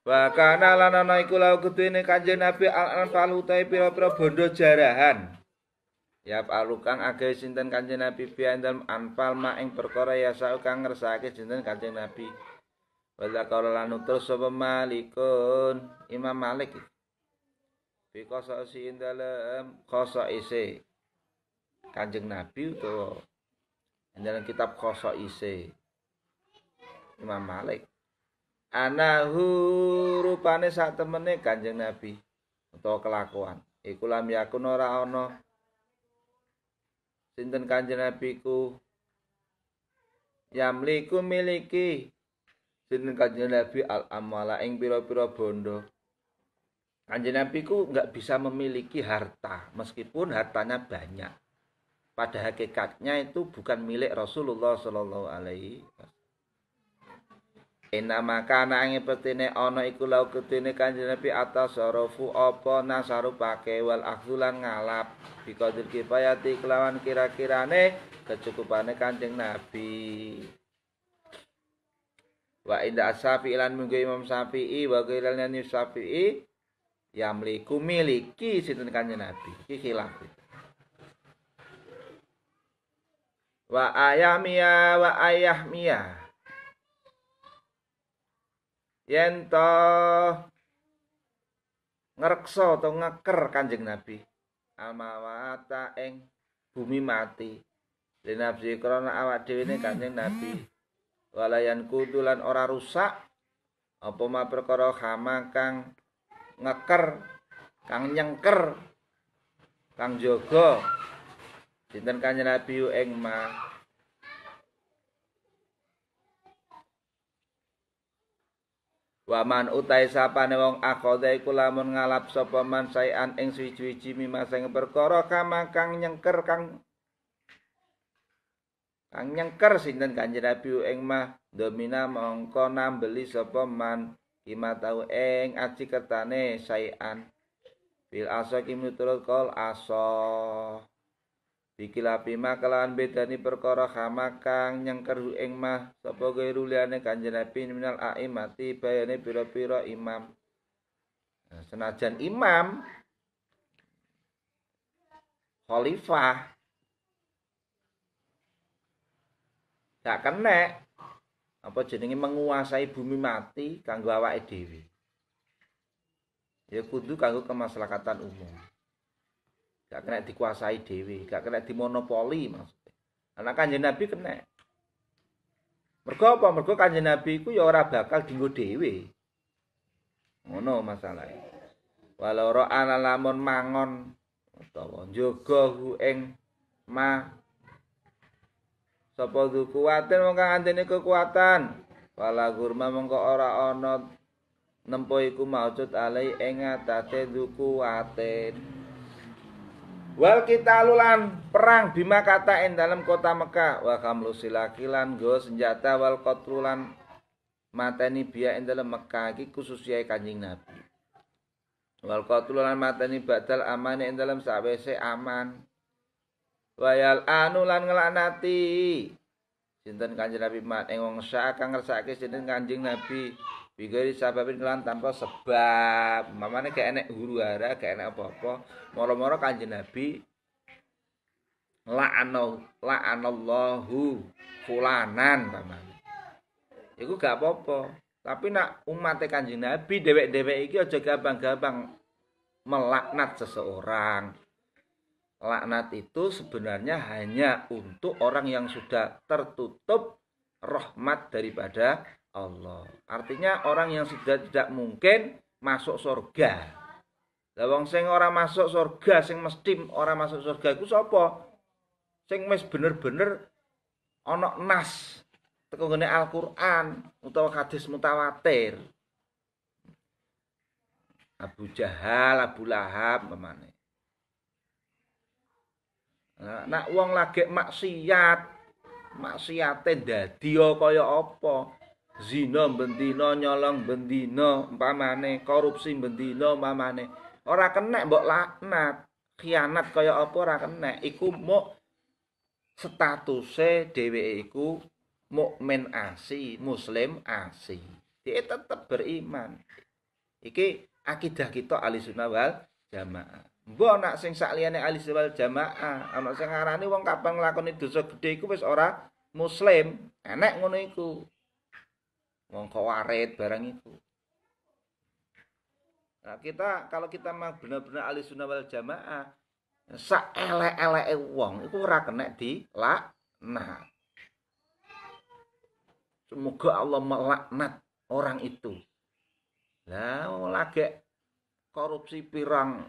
Wakana kana lan iku lau kedune kanjeng Nabi al-anfalu pira-pira bondo jarahan Ya palukang age sinten Kanjeng Nabi biandal anfal ma ing perkara ya sa kang ngersake sinten Kanjeng Nabi. Wala kala nutur sapa Malikun, Imam Malik. Bikoso si indalem koso isy Kanjeng Nabi utawa dalam kitab koso isy Imam Malik. Anahu rupane saat temene Kanjeng Nabi utawa kelakuan. ikulah miyakun yakun ora ana sinten kanjeng Nabi ku yamliku miliki sinten kanjeng Nabi al amala ing pira-pira bondo kanjeng Nabi ku nggak bisa memiliki harta meskipun hartanya banyak pada hakikatnya itu bukan milik Rasulullah Sallallahu Alaihi Wasallam Inna makana angin petine ana iku lau ketine kanjeng Nabi atas sorofu apa nasarupake wal akzulan ngalap bikadir kifayati kelawan kira-kirane kecukupane kanjeng Nabi wa inda asafi lan minggu imam syafi'i wa gailan yani syafi'i miliku miliki sinten kanjeng Nabi iki khilaf wa ayamiya wa ayahmiya yen to ngrekso to ngeker Kanjeng Nabi amawata ing bumi mati denapsi krana awak dhewe ne Kanjeng Nabi walayan kutulan ora rusak apa ma perkara khama kang ngeker kang nyengker kang jaga dinten Kanjeng Nabi ing mah Waman utai sapane wong akhoda iku lamun ngalap sapa man sayan ing suwi-suwi mimah sing perkara kamangkang nyengker kang kang nyengker sinten Kanjeng Nabi ing mah domina mongko nambeli sapa man ima tau ing acikertane saian. sayan bil aso kimutul aso Bikilapima kelawan bedani perkara hama kang nyengker ing mah sapa gairu liyane kanjeng Nabi minal aimati bayane pira-pira imam. Senajan imam khalifah gak kena apa jenenge menguasai bumi mati kanggo awake dhewe. Ya kudu kanggo kemaslahatan umum. gak kena dikuasai dewi gak kena dimonopoli maksudnya anak kanjeng nabi kena mergo apa mergo kanjeng nabi ku ya ora bakal dinggo dewi ngono masalahnya walau ro ana lamun mangon utawa njogo hu ing ma sapa du kuwatin wong kang antene kekuatan wala gurma mengko ora ana nempo iku maujud alai ing atate du kuwatin Wal kita lulan perang bima kata in kota Mekah. Wa kamlu silakilan go senjata wal kotrulan mateni biya in dalam Mekah ki khusus kanjing Nabi. Wal kotrulan mateni badal aman in sawese aman. Wayal anulan lan ngelanati. Sinten kanjeng Nabi mat engong sa kang ngersake sinten kanjeng Nabi. Bigari sababin kelan tanpa sebab. Mamanya kayak enek huru hara, kayak nenek apa-apa. Moro-moro kanjeng Nabi la'anallahu la'anallahu fulanan mamanya. Iku gak apa-apa. Tapi nak umat kanjeng Nabi dewek-dewek itu aja gampang-gampang melaknat seseorang. Laknat itu sebenarnya hanya untuk orang yang sudah tertutup rahmat daripada Allah. Artinya orang yang sudah tidak mungkin masuk surga. Lah wong sing ora masuk surga, sing mesti ora masuk surga iku sapa? Sing wis bener-bener ana nas teko ngene Al-Qur'an utawa hadis mutawatir. Abu Jahal, Abu Lahab, pemane. Nah, nak wong lagi maksiat, maksiate dadi kaya apa? zina bendina nyolong bendina umpamane korupsi bendina umpamane ora kenek mbok laknat khianat kaya apa ora kenek iku muk statuse dheweke iku mukmin asi muslim asi dia tetap beriman iki akidah kita alisuna wal jamaah mbok nak sing sakliyane alisuna wal jamaah ana sing ngarani wong kapan nglakoni dosa gedhe iku wis ora muslim enek ngono iku wong kok waret barang itu nah kita kalau kita memang benar-benar ahli sunnah wal jamaah sak elek elek wong itu ora kena di laknat semoga Allah melaknat orang itu lah lagi korupsi pirang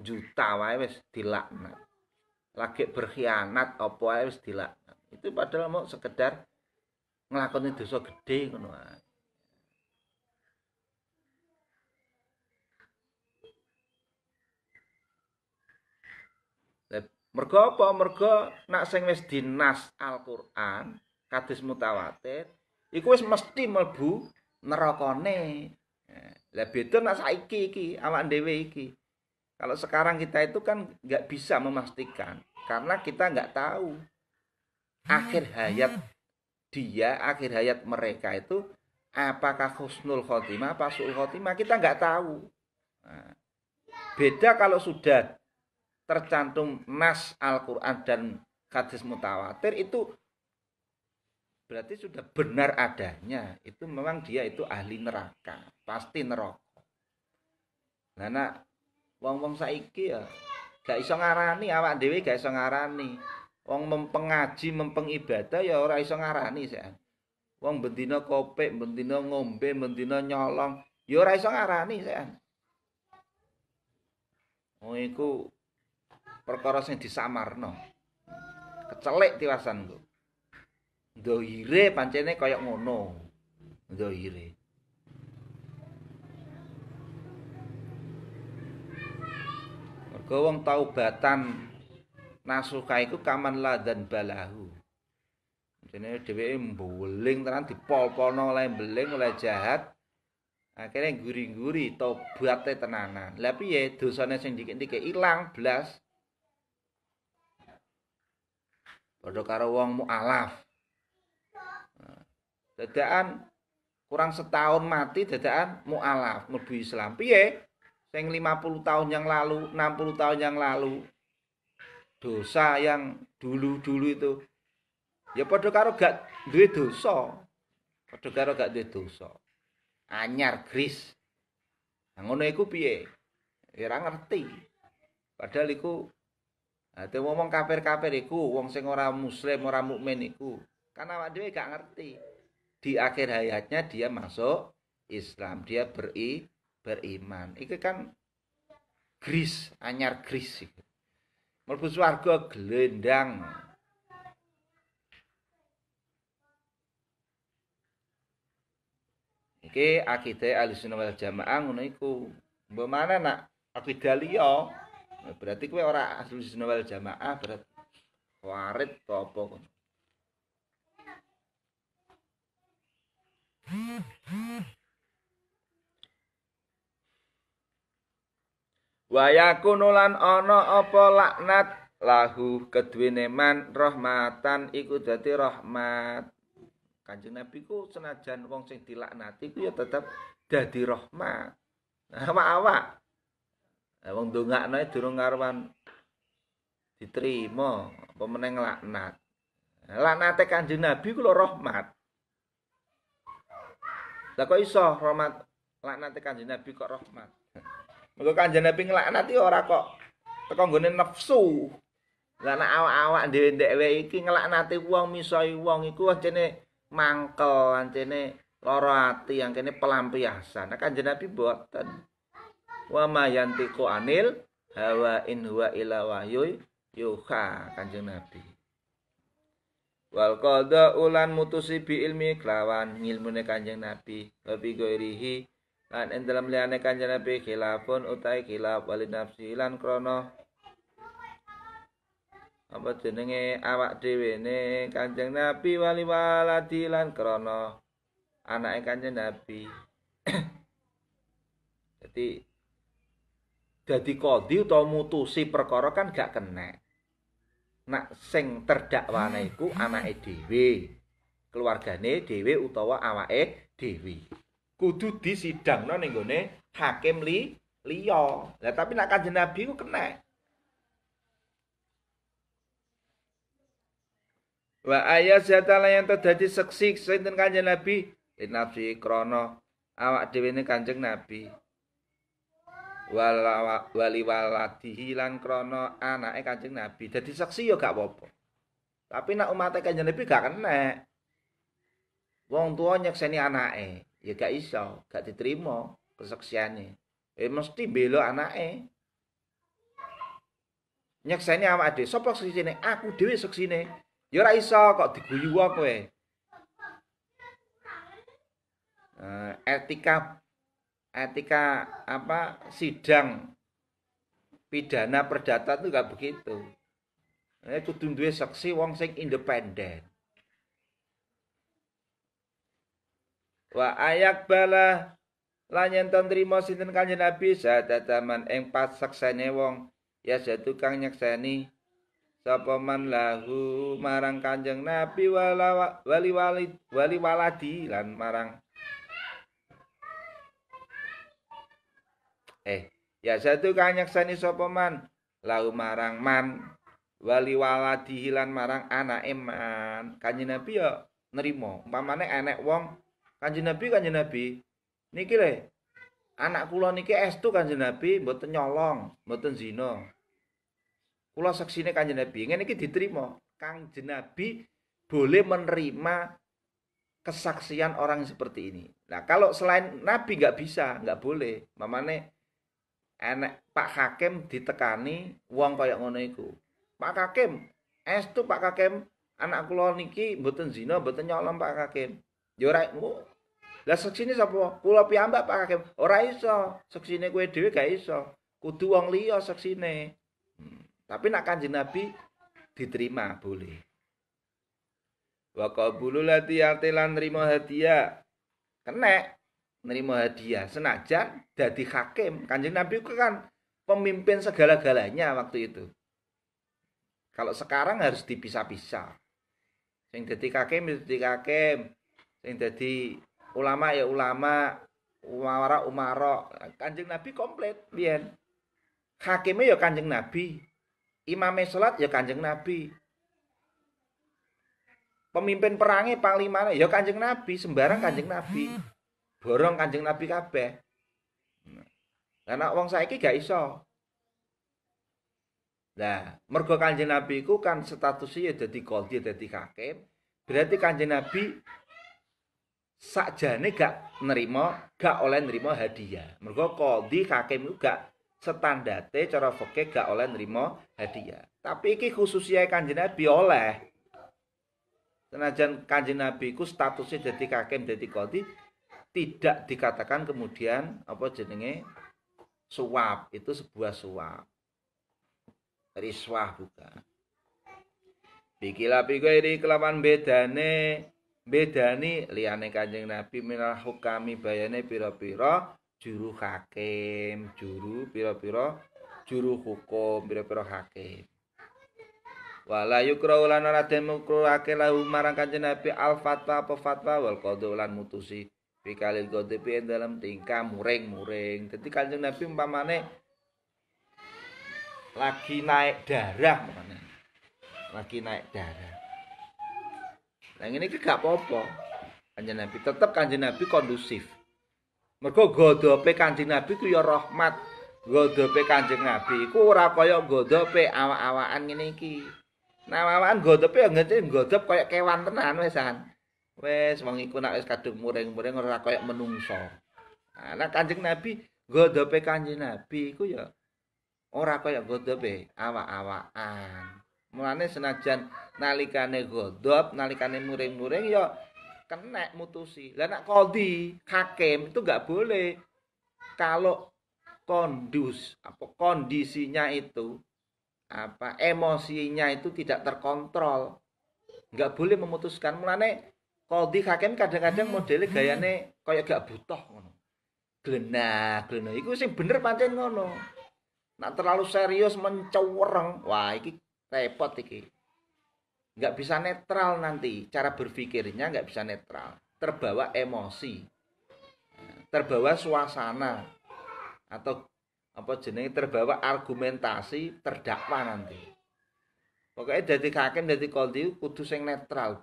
juta wae wis dilaknat lagi berkhianat apa wae wis dilaknat itu padahal mau sekedar itu dosa gede ngono ae Mergo apa? Mergo nak sing wis dinas Al-Qur'an mutawatir iku wis mesti mlebu nerakane. Lah beda nak saiki iki awak dhewe iki. Kalau sekarang kita itu kan nggak bisa memastikan karena kita nggak tahu akhir hayat dia akhir hayat mereka itu apakah khusnul khotimah apa suul khotimah kita nggak tahu nah, beda kalau sudah tercantum nas Al-Quran dan hadis mutawatir itu berarti sudah benar adanya itu memang dia itu ahli neraka pasti neraka nah, wong wong saiki ya gak iso ngarani awak dewi gak iso ngarani wong mempengaji mempengibadah, ya ora iso ngarani sih wong bendino kopi bendino ngombe bendino nyolong ya ora iso ngarani sih oh iku perkara sing disamarno kecelek tiwasan lho dohire pancene kaya ngono dohire mergo wong taubatan nasuka iku kaman dan balahu membeling dheweke mbeling tenan polpono oleh beling oleh jahat akhirnya guri-guri tobatnya tenanan tapi ya dosanya sing dikit-dikit ilang belas Bodoh karo wong mualaf nah, dadaan kurang setahun mati dadaan mualaf mlebu Islam piye Seng 50 tahun yang lalu 60 tahun yang lalu dosa yang dulu-dulu itu ya padha karo gak duwe dosa padha karo gak duwe dosa anyar gris nah, ngono iku piye ya ora ngerti padahal iku ate ngomong kafir-kafir iku wong sing ora muslim ora mukmin iku karena awak dhewe gak ngerti di akhir hayatnya dia masuk Islam dia beri beriman itu kan gris anyar gris itu mlebu warga glendang iki akidah alusun wal jamaah ngono iku mbok mana nak akidah liya berarti kowe ora alusun wal jamaah berarti warit to apa kok wa ana apa laknat lahu kedwineman man rahmatan iku dadi rahmat Kanjeng Nabi ku senajan wong sing dilaknati ku ya tetep dadi rahmat awak-awak nah, wong dongakno e durung karuan diterima apa meneng laknat laknate kanjeng Nabi ku rahmat lah kok iso rahmat laknate kanjeng Nabi kok rahmat Mergo Kanjeng Nabi nglaknati ya ora kok teko nggone nafsu. Lah nek awak-awak dhewe-dhewe iki nglaknati wong misoi wong iku ancene mangkel, ancene lara ati, ancene pelampiasan. Nah, Kanjeng Nabi boten. Wa mayantiqu anil hawa in huwa ila wahyu yuha Kanjeng Nabi. Wal qada ulan mutusi bi ilmi kelawan ilmune Kanjeng Nabi, wa bi ghairihi lan ing dalam kanjeng Nabi khilafun utai khilaf wali nafsi lan krono. apa jenenge awak dhewe ne kanjeng Nabi wali waladi lan krana anake kanjeng Nabi (clears throat) dadi dadi kodi utawa mutusi perkara kan gak kena nak sing terdakwane iku anake dhewe keluargane dhewe utawa awake dhewe kudu no ning gone hakim li liyo Lah tapi nak Kanjeng Nabi ku kena. Wa ayat jatala yang terjadi seksi sinten Kanjeng Nabi linafsi krono, awak dewi ne Kanjeng Nabi. wali waladihi krono krana anake Kanjeng Nabi. jadi seksi yo ya gak apa Tapi nak umatnya Kanjeng Nabi gak kena. Wong tua nyekseni eh. ya gak iso gak diterima kesaksiannya ya mesti belo anake nyaksaini awak dhewe sapa saksine aku dhewe saksine ya ora iso kok diguyu wae kowe eh, etika etika apa sidang pidana perdata itu gak begitu ini eh, kudu duwe seksi, wong sing independen wa ayak bala lan yen ton sinten kanjeng Nabi sadataman ing pasaksane wong ya satu kang nyekseni sapa man lahu marang kanjeng Nabi wala wali wali wali waladi lan marang eh ya satu kang nyekseni sapa man lahu marang man wali waladi lan marang anak eman, kanjeng Nabi ya nerimo umpamane enek wong Kanjeng Nabi Kanjeng Nabi niki le anak kula niki tu Kanjeng Nabi mboten nyolong, mboten zino Kula saksine Kanjeng Nabi ngene iki diterima. kang Nabi boleh menerima kesaksian orang seperti ini. Nah, kalau selain Nabi nggak bisa, nggak boleh. Mamane Enak Pak Hakim ditekani uang kayak ngono iku. Pak Hakim, es tu Pak Hakim anak kula niki mboten zino, mboten nyolong Pak Hakim. jurai ya ora lah saksi ini sapa? Kula piyambak Pak Hakim. Ora iso. saksi ini kowe dewi gak iso. Kudu wong liya saksi Hmm. Tapi nak Kanjeng Nabi diterima boleh. Wa qabulul hadiyati lan nrimo hadiah. Kenek nerima hadiah senajan dadi hakim kanjeng nabi itu kan pemimpin segala-galanya waktu itu kalau sekarang harus dipisah-pisah sing dadi hakim ya dadi hakim sing dadi ulama ya ulama umara umaro kanjeng nabi komplit biyen hakimnya ya kanjeng nabi imamnya sholat ya kanjeng nabi pemimpin perangi mana ya kanjeng nabi sembarang kanjeng nabi borong kanjeng nabi kabeh karena saya ini gak iso Nah, mergo Kanjeng Nabi ku kan statusnya ya dadi jadi hakim. Berarti Kanjeng Nabi sakjane gak nerima gak oleh nerima hadiah mergo kodi hakim itu gak standarte cara fakih gak oleh nerima hadiah tapi ini khususnya kanjeng Nabi ya oleh senajan kanjeng Nabi ku statusnya jadi kakek jadi kodi tidak dikatakan kemudian apa jenenge suap itu sebuah suap riswah bukan Bikilah pikiri kelapan bedane bedani liane Kanjeng Nabi minal hukami bayane piro-piro juru hakim, juru piro-piro juru hukum, piro-piro hakim. Wala yukrau ulan ora den mukrake lahu marang Kanjeng Nabi al fatwa apa fatwa wal qadhu ulan mutusi pikalil godepi dalam tingkah mureng mureng Dadi Kanjeng Nabi umpamane lagi naik darah mana Lagi naik darah. Nah ini ke gak apa-apa Kanjeng Nabi tetap Kanjeng Nabi kondusif Mergo godope Kanjeng Nabi ku rahmat Godope Kanjeng Nabi ku ora kaya godope awak-awakan ngene iki Nawawan godope ya ngene godop kaya kewan tenan wis an Wis wong iku nek wis kadung muring-muring ora kaya menungsa Nah Kanjeng Nabi godope Kanjeng Nabi ku ya ora kaya godope awak-awakan Mulane senajan nalikane godop, nalikane muring-muring ya kena mutusi. Lah nek kodi hakim itu gak boleh kalau kondus apa kondisinya itu apa emosinya itu tidak terkontrol. Nggak boleh memutuskan. Mulane kodi hakim kadang-kadang modelnya gayane kayak gak butuh ngono. Glena, glena. itu sih bener pancen ngono. Nak terlalu serius mencewereng, wah iki repot iki nggak bisa netral nanti cara berpikirnya nggak bisa netral terbawa emosi terbawa suasana atau apa jenis terbawa argumentasi terdakwa nanti pokoknya dari kakek dari koldi kudu sing netral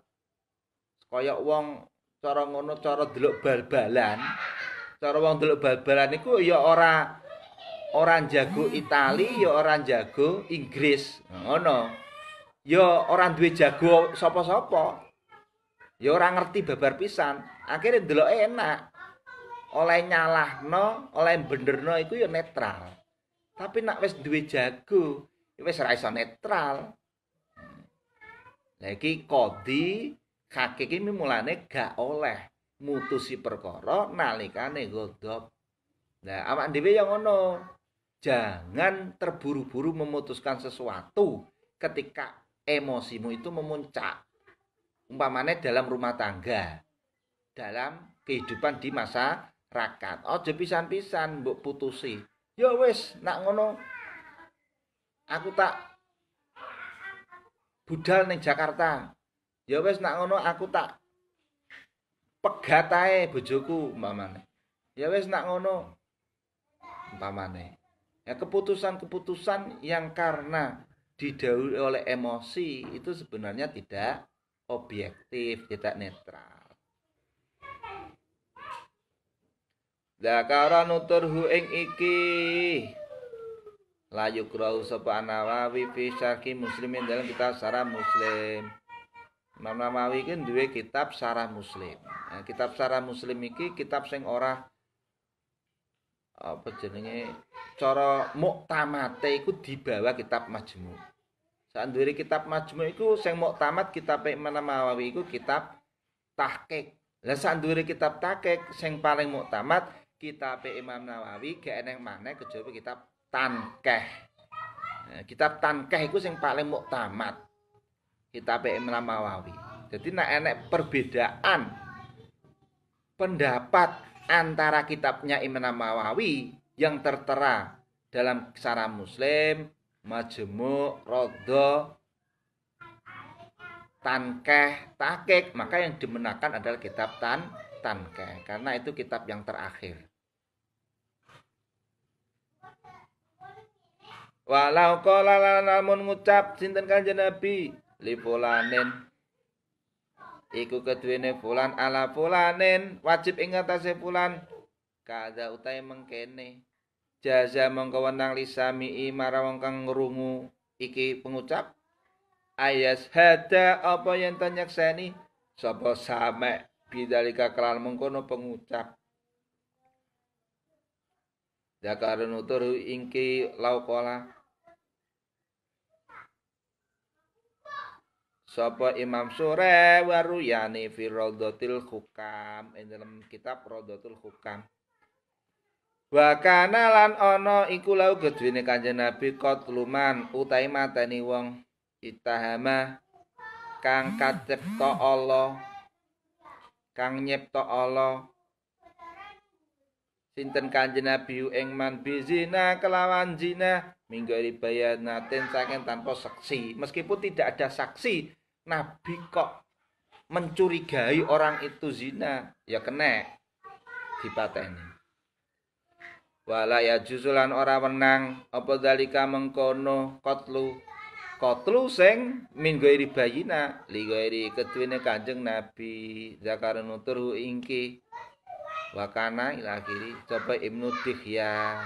koyok wong cara ngono cara delok bal-balan cara wong delok bal-balan iku ya ora ora jago Itali ya ora jago Inggris ngono ya ora duwe jago sapa-sapa ya ora ngerti babar pisan akhirnya ndelok enak oleh nyalahno oleh benerno iku ya netral tapi nak wis duwe jago wis ora iso netral lha iki kodi kakek ini mulane gak oleh mutusi perkara nalikane godop Nah, awak dhewe yang ngono, jangan terburu-buru memutuskan sesuatu ketika emosimu itu memuncak. Umpamanya dalam rumah tangga, dalam kehidupan di masa masyarakat. Ojo pisan-pisan mbok putusi. Ya wis, nak ngono aku tak budal nih Jakarta. Ya wis nak ngono aku tak pegatae bujuku bojoku umpamane. Ya wis nak ngono umpamane. Ya, keputusan-keputusan yang karena didahului oleh emosi itu sebenarnya tidak objektif, tidak netral. Dakara nutur hu ing iki. Layu krau sapa Nawawi fi Muslimin dalam kita Sarah Muslim. Imam Nawawi kan duwe kitab Sarah Muslim. Nah, kitab Sarah Muslim iki kitab sing ora apa jenenge cara muktamate iku dibawa kitab majmu. Saandure kitab majmu iku sing muktamat kitab Imam Nawawi iku kitab tahqiq. Lah saandure kitab tahqiq sing paling muktamat kitab Imam Nawawi gak eneng maneh kejaba kitab tankeh. kitab tankeh iku sing paling muktamat kitab Imam Nawawi. Jadi nek enek perbedaan pendapat antara kitabnya Imam Nawawi yang tertera dalam cara Muslim, Majmu, Rodo, Tankeh, Takik, maka yang dimenangkan adalah kitab Tan Tankeh karena itu kitab yang terakhir. Walau kola lamun ngucap sinten kanjeng Nabi iku keduwene fulan ala fulanen wajib ing atase fulan kada utahe mengkene jaza mengko wenang lisami marang wong kang ngrungu iki pengucap ayas hada apa yang tanyak seni sapa same bidalika kelan mengkono pengucap Dakar nutur ingki laukola sapa Imam Sure waruyani fi Raudhatul Hukam ing dalam kitab Raudhatul Hukam Wakana lan ana iku lau gedhene Kanjeng Nabi Qatluman utahe mateni wong itahama kang kacipta Allah kang nyipta Allah sinten Kanjeng Nabi ing man bizina kelawan zina minggo ribayat naten saking tanpa saksi meskipun tidak ada saksi Nabi kok mencurigai orang itu zina ya kena dipateni wala ya juzulan ora menang apa dalika mengkono kotlu kotlu sing minggu iri bayina liga iri ketuine kanjeng nabi zakara nutur ingki wakana kiri. coba ibnu dihya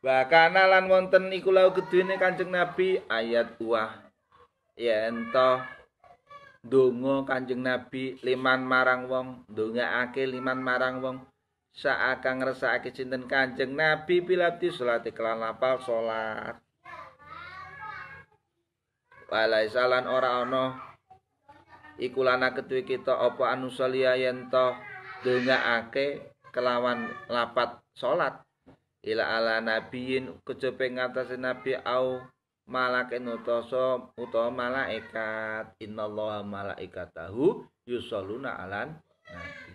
Wakana lan wonten iku lau gedhene Kanjeng Nabi ayat wah yento donga Kanjeng Nabi liman marang wong ndongaake liman marang wong saaka ngresake sinten Kanjeng Nabi pilati salat iklan lapal salat Walaisalan ora ono, iku lana ketuwi kita apa anusalia yento ndongaake kelawan lapat salat ila ala nabiin kejepe ngatasi nabi au malakin utoso utawa malaikat innallaha malaikatahu Yusoluna alan nabi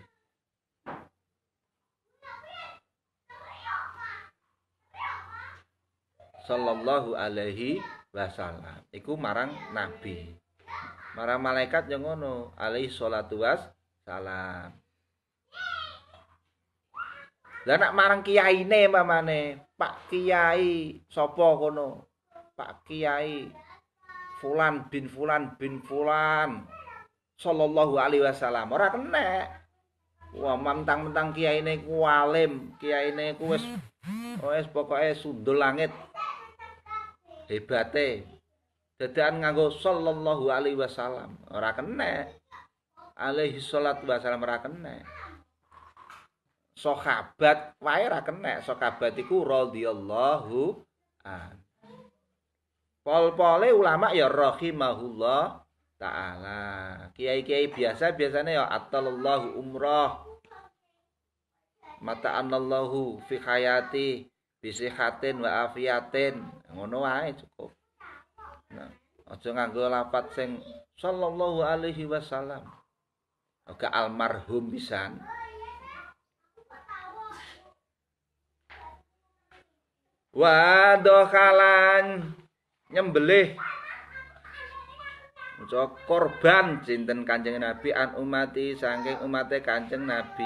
sallallahu alaihi wasallam iku marang nabi marang malaikat yang ngono alaihi salatu was salam Lah nek marang kiyaine pamane, Pak Kiai sapa kono? Pak Kiai Fulan bin Fulan bin Fulan sallallahu alaihi wasallam. Ora tenek. Wah, mentang-mentang kiyaine ku alim, kiyaine ku wis wis pokoke sundul langit. Hebate. Dadakan nganggo sallallahu alaihi wasallam. Ora kenek. Alaihi salat wasallam ora kenek. sahabat wae ra kena sahabat iku radhiyallahu an pol-pole ulama ya rahimahullah taala kiai-kiai biasa biasanya ya atallahu umrah mata anallahu fi hayati bisihatin wa afiatin ngono wae cukup nah aja nganggo sen sing sallallahu alaihi wasallam Oke almarhum bisa wadokalan nyembelih cok korban cinten kanjeng nabi an umati sangking umate kanjeng nabi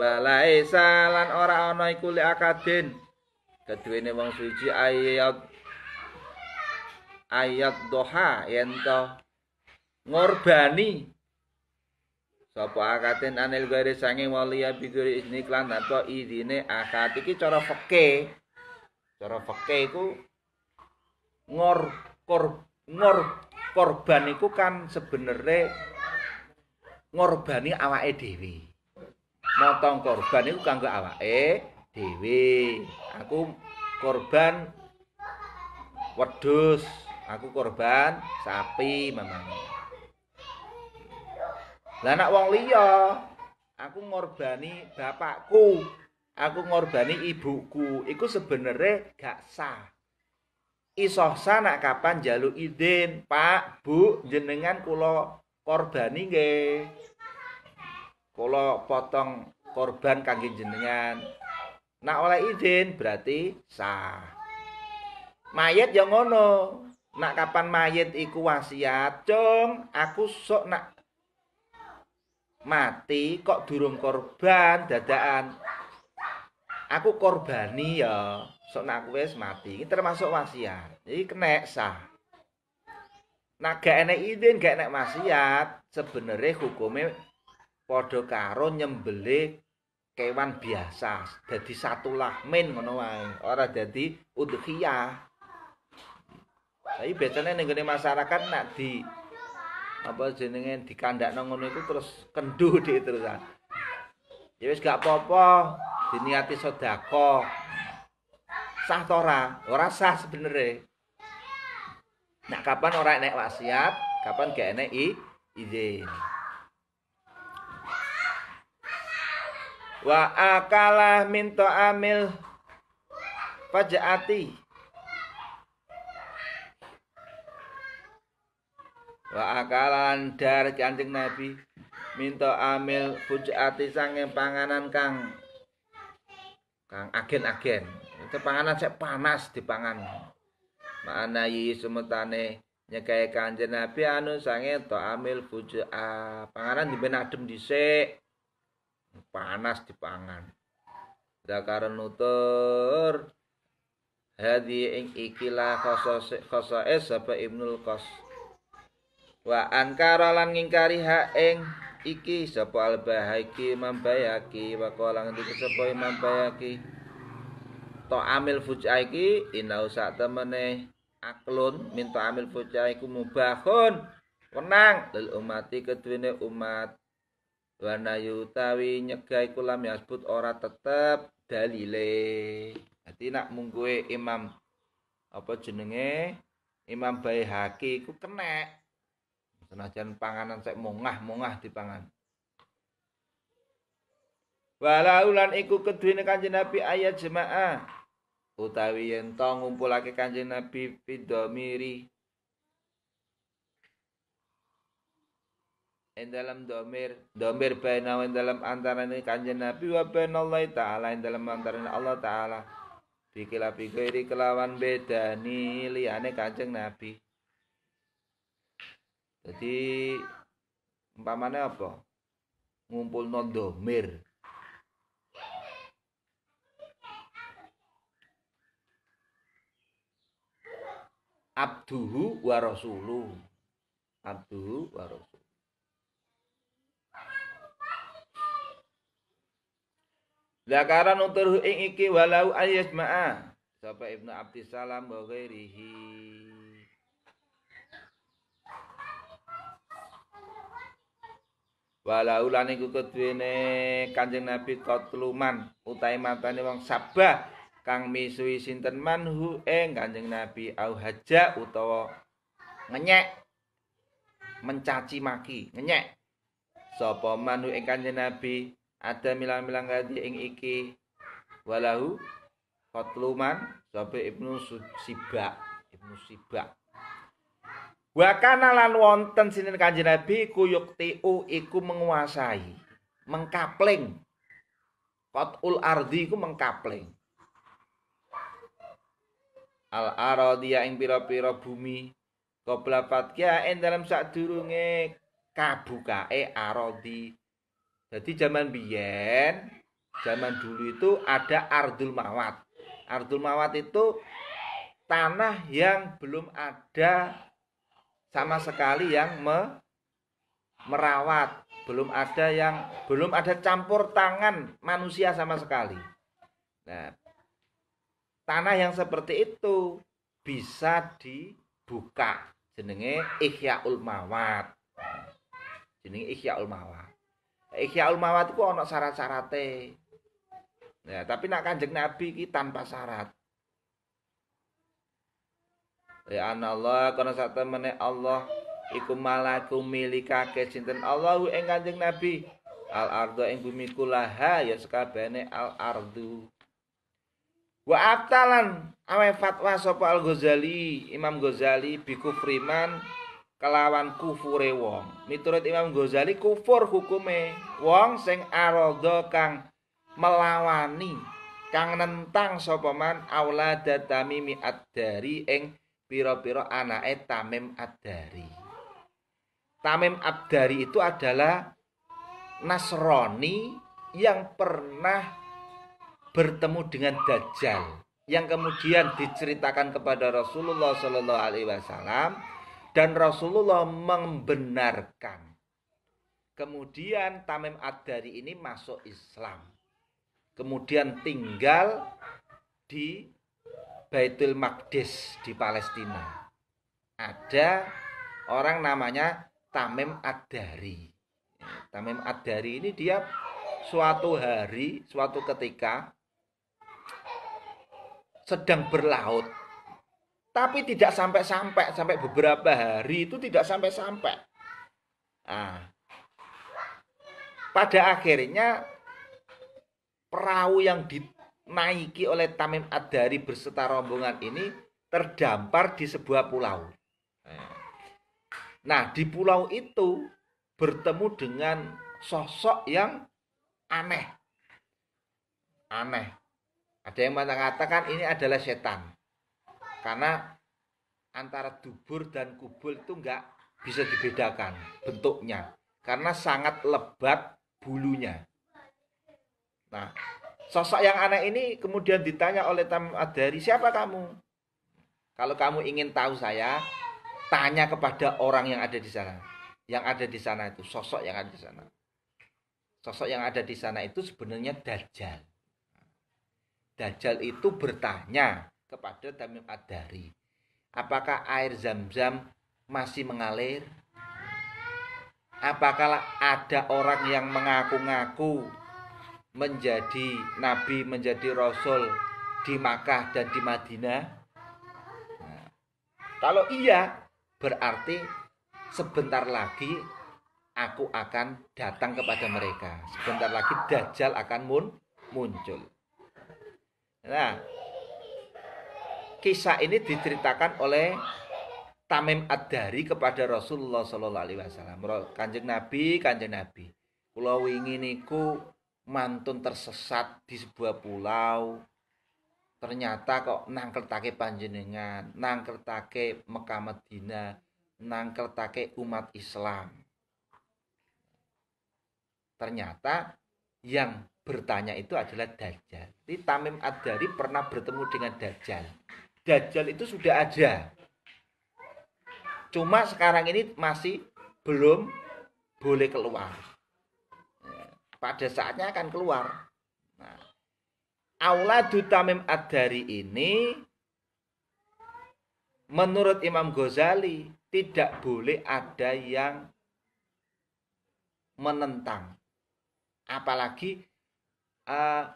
walai salan ora ana iku li akadin kedhuene wong suci ayat ayat doha yen to ngorbani Sapa akatin anil gari sangi walia bikuri izni klan tanpa izine akat iki cara peke, cara peke iku ngor kor ngor korban iku kan sebenere ngorbani awake dhewe motong korban iku kanggo awake dhewe aku korban wedhus aku korban sapi mamang Lah nek wong liya, aku ngorbani bapakku, aku ngorbani ibuku, iku sebenere gak sah. Iso sah nak kapan jalu idin, Pak, Bu, jenengan kula korbani nggih. Kula potong korban kangge jenengan. Nak oleh idin berarti sah. Mayit ya ngono. Nak kapan mayit iku wasiat, Cung, aku sok nak na... mati kok durung korban dadaan aku korbani ya sok nak wis mati ini termasuk wasiat jadi kenek sah nah gak enak izin gak enak wasiat sebenarnya hukumnya podo karo nyembeli kewan biasa jadi satu lahmin ngono wae ora jadi udhiyah tapi biasanya negeri masyarakat nak di apa jenenge dikandakno ngono iku terus kendu (laughs) dhek terusan. Ya wis gak apa-apa diniati sedekah. Sah to ora? Ora sah sebenere. Nah, kapan ora enek siap, kapan gak enek izin. Wa akalah min to amil faj'ati. wa akalan dar kancing nabi minta amil fujati sange panganan kang kang agen-agen itu panganan cek panas dipangan mana yi sumetane nyekai kancing nabi anu sange to amil fujati ah, panganan diben adem disek panas dipangan dakar nutur hadi ing ikilah khosos khosos sapa ibnul qasim wa angkara lan ngingkari ha ing iki sapa albahaiki mambayaki wa kolang iki sapa mambayaki to amil fujaiki inau sak temene aklun minta amil fujaiku mubahun wenang lil umati kedwine umat wana yutawi nyegai kulam yasbut ora tetep dalile jadi nak munggue imam apa jenenge imam bayi haki ku senajan panganan sek mongah-mongah dipangan walaulan iku keduwene kanjeng Nabi ayat jemaah utawi yen to ngumpulake kanjeng Nabi pidomiri En dalam domir domir baina wa dalam antarane kanjeng Nabi wa bainallahi taala ing dalam antarane Allah taala Bikilah bikiri kelawan beda bedani liyane kanjeng Nabi jadi umpamane apa ngumpul domir abduhu wa rasuluh abduhu wa rasuluh Zakaran uturhu ing iki walau ayas ma'a Sapa Ibnu Abdi Salam wa ghairihi wala ulane iku kedhuene Kanjeng Nabi Qatluman utahe matane wong Sabah kang misui sinten manhu ing e, Kanjeng Nabi au haja utawa ngenyek mencaci maki ngenyek sapa manhu ing Kanjeng Nabi ada milang-milang ganti ing iki walahu Qatluman sapa Ibnu Sibak Ibnu Sibak Wa kana lan wonten sinten Kanjeng Nabi ku iku menguasai, mengkapling. Qatul ardi iku mengkapling. Al aradi ing pira-pira bumi qabla dalam sadurunge kabukae aradi. Dadi jaman biyen, jaman dulu itu ada Ardul Mawat. Ardul Mawat itu tanah yang belum ada sama sekali yang me, merawat belum ada yang belum ada campur tangan manusia sama sekali nah tanah yang seperti itu bisa dibuka jenenge ikhya ulmawat jenenge ikhya ulmawat ikhya ulmawat itu ono syarat syaratnya Nah, tapi nak kanjeng Nabi ki tanpa syarat. Li Allah karena saat temennya Allah iku malaku milik milikake cinten Allahu ing Kanjeng Nabi. Al ardu ing bumi kulaha ya sekabehane al ardu. Wa aftalan awe fatwa sapa Al Ghazali, Imam Ghazali bikufriman kelawan kufure wong. Miturut Imam Ghazali kufur hukume wong sing arada kang melawani kang nentang sapa man aulada tamimi ad dari ing piro-piro anake Tamim Adari. Tamim Abdari itu adalah Nasrani yang pernah bertemu dengan Dajjal yang kemudian diceritakan kepada Rasulullah Shallallahu Alaihi Wasallam dan Rasulullah membenarkan. Kemudian Tamim Adari ini masuk Islam. Kemudian tinggal di Baitul Maqdis di Palestina. Ada orang namanya Tamim Ad-Dari. Tamim ad ini dia suatu hari, suatu ketika sedang berlaut. Tapi tidak sampai-sampai, sampai beberapa hari itu tidak sampai-sampai. Nah, pada akhirnya perahu yang di dinaiki oleh Tamim adari berserta rombongan ini terdampar di sebuah pulau. Nah, di pulau itu bertemu dengan sosok yang aneh. Aneh. Ada yang mengatakan ini adalah setan. Karena antara dubur dan kubul itu enggak bisa dibedakan bentuknya. Karena sangat lebat bulunya. Nah, Sosok yang anak ini kemudian ditanya oleh Tam Adari, siapa kamu? Kalau kamu ingin tahu saya, tanya kepada orang yang ada di sana. Yang ada di sana itu, sosok yang ada di sana. Sosok yang ada di sana itu sebenarnya Dajjal. Dajjal itu bertanya kepada Tamim Adari, apakah air zam-zam masih mengalir? Apakah ada orang yang mengaku-ngaku menjadi nabi, menjadi rasul di Makkah dan di Madinah? Nah, kalau iya, berarti sebentar lagi aku akan datang kepada mereka. Sebentar lagi Dajjal akan mun muncul. Nah, kisah ini diceritakan oleh Tamim Ad-Dari kepada Rasulullah Sallallahu alaihi wasallam. Kanjeng Nabi, Kanjeng Nabi. pulau wingi niku mantun tersesat di sebuah pulau ternyata kok nangkertake panjenengan nangkertake Mekah Medina nangkertake umat Islam ternyata yang bertanya itu adalah Dajjal jadi Tamim ad pernah bertemu dengan Dajjal Dajjal itu sudah ada cuma sekarang ini masih belum boleh keluar pada saatnya akan keluar. Aula nah, dutamim Tamim Ad-Dari ini menurut Imam Ghazali tidak boleh ada yang menentang apalagi uh,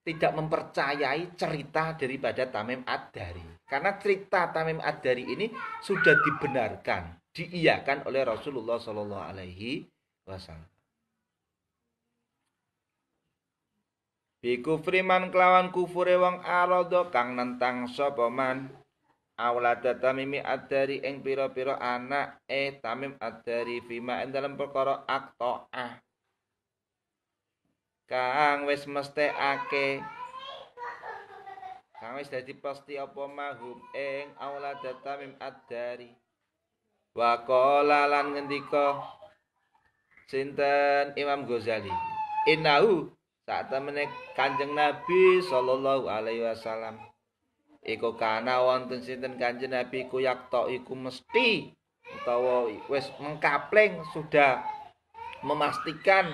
tidak mempercayai cerita daripada Tamim Ad-Dari karena cerita Tamim Ad-Dari ini sudah dibenarkan diiyakan oleh Rasulullah Shallallahu alaihi wasallam Bikufri man kelawan kufure wong arodo kang nantang sapa man aulada tamimi adari ing pira-pira anak e tamim adari fima ing dalam perkara akto ah kang wis mesthekake kang wis dadi pasti apa mahum ing aulada tamim adari waqala lan ngendika sinten Imam Ghazali Inahu. Saat temene kanjeng Nabi Sallallahu alaihi wasallam Iku kana wonten sinten kanjeng Nabi Iku yakto iku mesti Atau wis mengkapling Sudah memastikan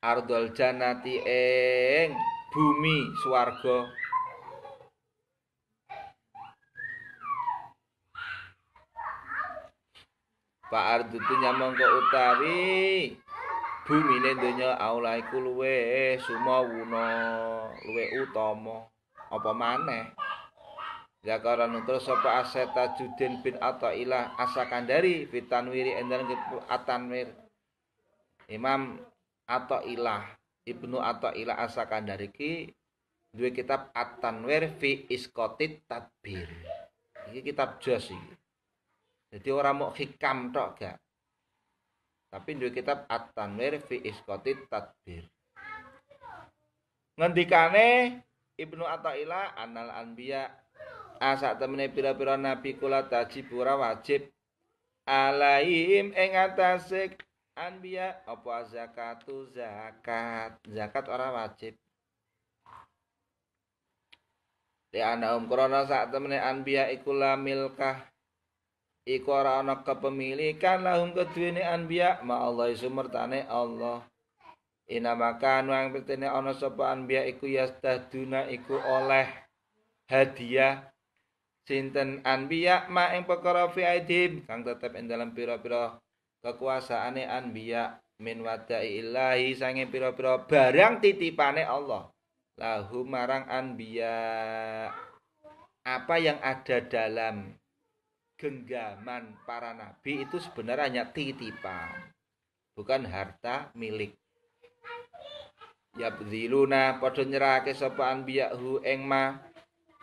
Ardol janati eng Bumi suargo Pak Ardutu nyamong ke utawi bumine dunia aula iku luwe eh, wuno luwe utomo apa maneh Zakara nutur sapa Aseta Judin bin Athaillah Asakandari fitanwiri atan atanwir Imam Athaillah Ibnu Athaillah Asakandari ki duwe kitab atan fi iskotit Tadbir. Iki kitab jos iki. Jadi ora mau hikam tok gak tapi di kitab At-Tanwir fi Iskotit Tadbir ngendikane Ibnu Athaillah anal anbiya asa temene pira-pira nabi kula tajib ora wajib alaihim ing atase anbiya apa zakatu zakat zakat ora wajib Di Om krana sak temene anbiya iku milkah iku ora ana kepemilikan lahum kedhuene anbiya ma Allah sumertane Allah ina anu ang petene ana sapa anbiya iku yastaduna iku oleh hadiah sinten anbiya ma ing perkara fi aidim kang tetep ing dalam pira-pira kekuasaane anbiya min wadai ilahi sange pira-pira barang titipane Allah lahum marang anbiya apa yang ada dalam genggaman para nabi itu sebenarnya hanya titipan bukan harta milik Ya yabdiluna padha nyerake sapa hu ing ma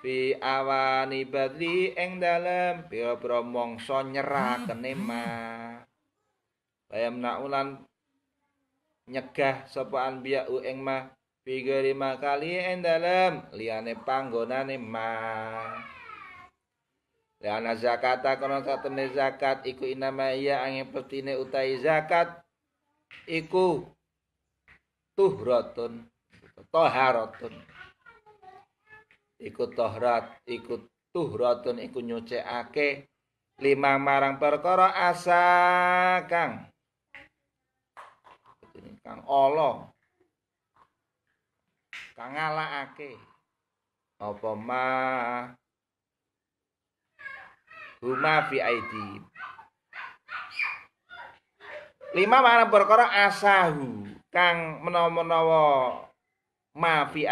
fi awani badri ing dalem ya biro pira mangsa nyerakene ma bayam naulan nyegah sapa anbiyahu ing ma fi lima makali endalem liane liyane panggonane Lana zakata karena satu zakat iku inama iya angin pertine utai zakat iku tuhrotun toharotun iku tohrat iku tuhrotun iku nyuce ake lima marang perkara asa kang kang Allah kang ala ake apa mah huma fi aidi lima marang perkara asahu kang menawa-menawa ma fi